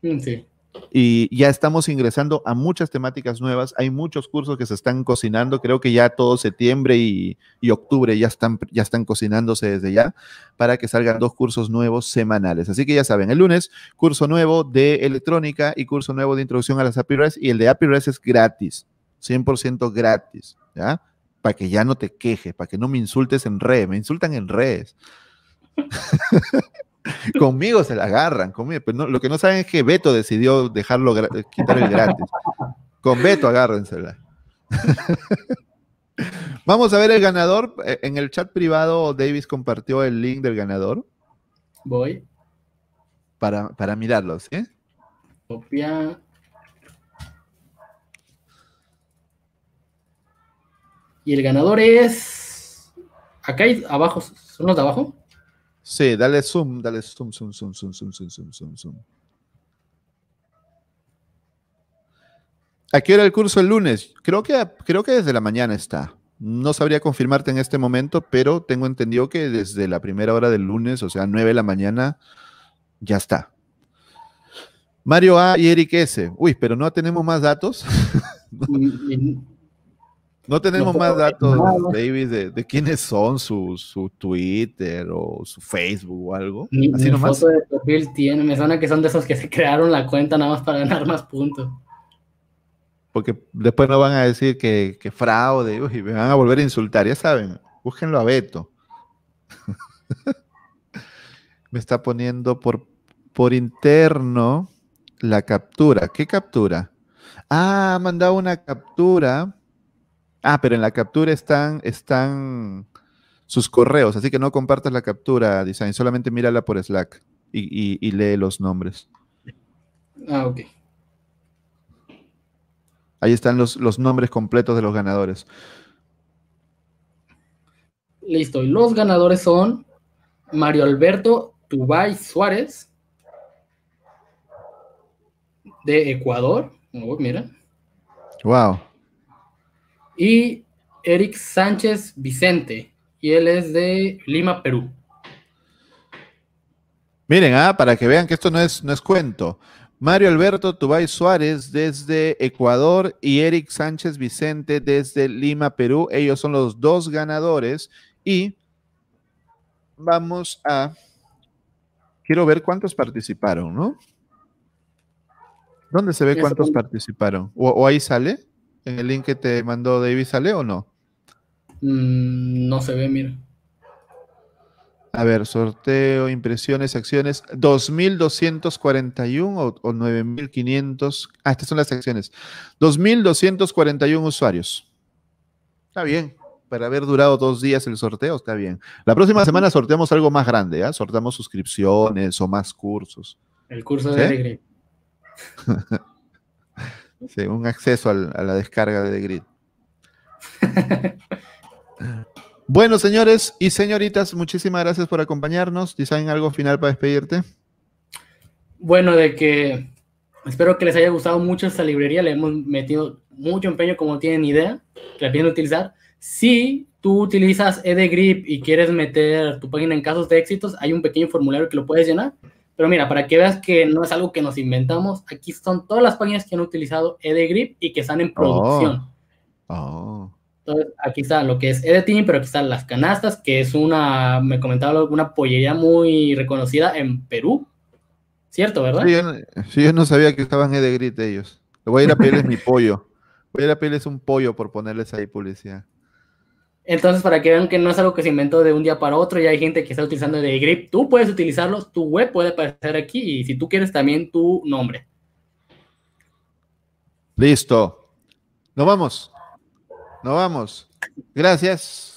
[SPEAKER 1] Mm, sí y ya estamos ingresando a muchas temáticas nuevas. Hay muchos cursos que se están cocinando. Creo que ya todo septiembre y, y, octubre ya están, ya están cocinándose desde ya para que salgan dos cursos nuevos semanales. Así que ya saben, el lunes, curso nuevo de electrónica y curso nuevo de introducción a las API Y el de APIs es gratis, 100% gratis, ¿ya? Para que ya no te quejes, para que no me insultes en redes. Me insultan en redes. <laughs> <laughs> conmigo se la agarran, conmigo. lo que no saben es que Beto decidió dejarlo quitar el gratis. Con Beto agárrensela. <laughs> Vamos a ver el ganador. Eh, en el chat privado, Davis compartió el link del ganador. Voy. Para, mirarlos,
[SPEAKER 2] Copia
[SPEAKER 1] Y el ganador es. Acá hay, abajo, ¿son los de abajo? Sí, dale zoom, dale zoom, zoom, zoom, zoom, zoom, zoom, zoom, zoom, zoom. ¿A qué hora el curso el lunes? Creo que, creo que desde la mañana está. No sabría confirmarte en este momento, pero tengo entendido que desde la primera hora del lunes, o sea, 9 de la mañana, ya está. Mario A y Eric S. Uy, pero no tenemos más datos. <laughs> No tenemos más datos, baby, de, de quiénes son su, Twitter o su Facebook o algo. Así foto
[SPEAKER 2] de perfil tiene, me suena que son de esos que se <laughs> crearon la cuenta nada más para ganar más puntos.
[SPEAKER 1] Porque después no van a decir que, que fraude y me van a volver a insultar, ya saben, búsquenlo a Beto. <laughs> me está poniendo por, por interno la captura. ¿Qué captura? Ah, ha mandado una captura Ah, pero en la captura están, están sus correos, así que no compartas la captura, Design, solamente mírala por Slack y, lee los nombres. Ah, ok. Ahí están los, nombres completos de los ganadores.
[SPEAKER 2] Listo, y los ganadores son Mario Alberto Tubay Suárez de Ecuador. mira. Wow. Y Eric Sánchez Vicente, y él es de Lima, Perú.
[SPEAKER 1] Miren, ah, para que vean que esto no es, no es cuento. Mario Alberto Tubay Suárez desde Ecuador y Eric Sánchez Vicente desde Lima, Perú. Ellos son los dos ganadores y vamos a... Quiero ver cuántos participaron, ¿no? ¿Dónde se ve cuántos participaron? ¿O, o ahí sale? en el link que te mandó David sale o no? Mm, no se ve, mira. A ver, sorteo, impresiones, acciones. 2.241 o, 9.500. Ah, estas son las acciones. 2.241 usuarios. Está bien. Para haber durado dos días el sorteo, está bien. La próxima semana sorteamos algo más grande, ¿ah? Sorteamos suscripciones o más cursos.
[SPEAKER 2] El curso de ¿Sí? <laughs>
[SPEAKER 1] Sí, un acceso a la descarga de Grid. <laughs> bueno, señores y señoritas, muchísimas gracias por acompañarnos. ¿tienen algo final para despedirte?
[SPEAKER 2] Bueno, de que espero que les haya gustado mucho esta librería. Le hemos metido mucho empeño, como tienen idea, que la utilizar. Si tú utilizas EDGRIP y quieres meter tu página en casos de éxitos, hay un pequeño formulario que lo puedes llenar pero mira, para que veas que no es algo que nos inventamos, aquí están todas las páginas que han utilizado Edegrip y que están en oh. producción. Ah. Entonces, aquí está lo que es EDTINI, pero aquí están las canastas, que es una, me comentaba, una pollería muy reconocida en Perú. ¿Cierto, verdad?
[SPEAKER 1] Sí, yo, no sabía que estaban EDGRIP ellos. voy a ir a pedirles mi <laughs> pollo. Voy a ir a pedirles un pollo por ponerles ahí publicidad.
[SPEAKER 2] Entonces, para que vean que no es algo que se inventó de un día para otro, ya hay gente que está utilizando de grip. Tú puedes utilizarlos, tu web puede aparecer aquí y si tú quieres también tu nombre.
[SPEAKER 1] Listo. Nos vamos. Nos vamos. Gracias.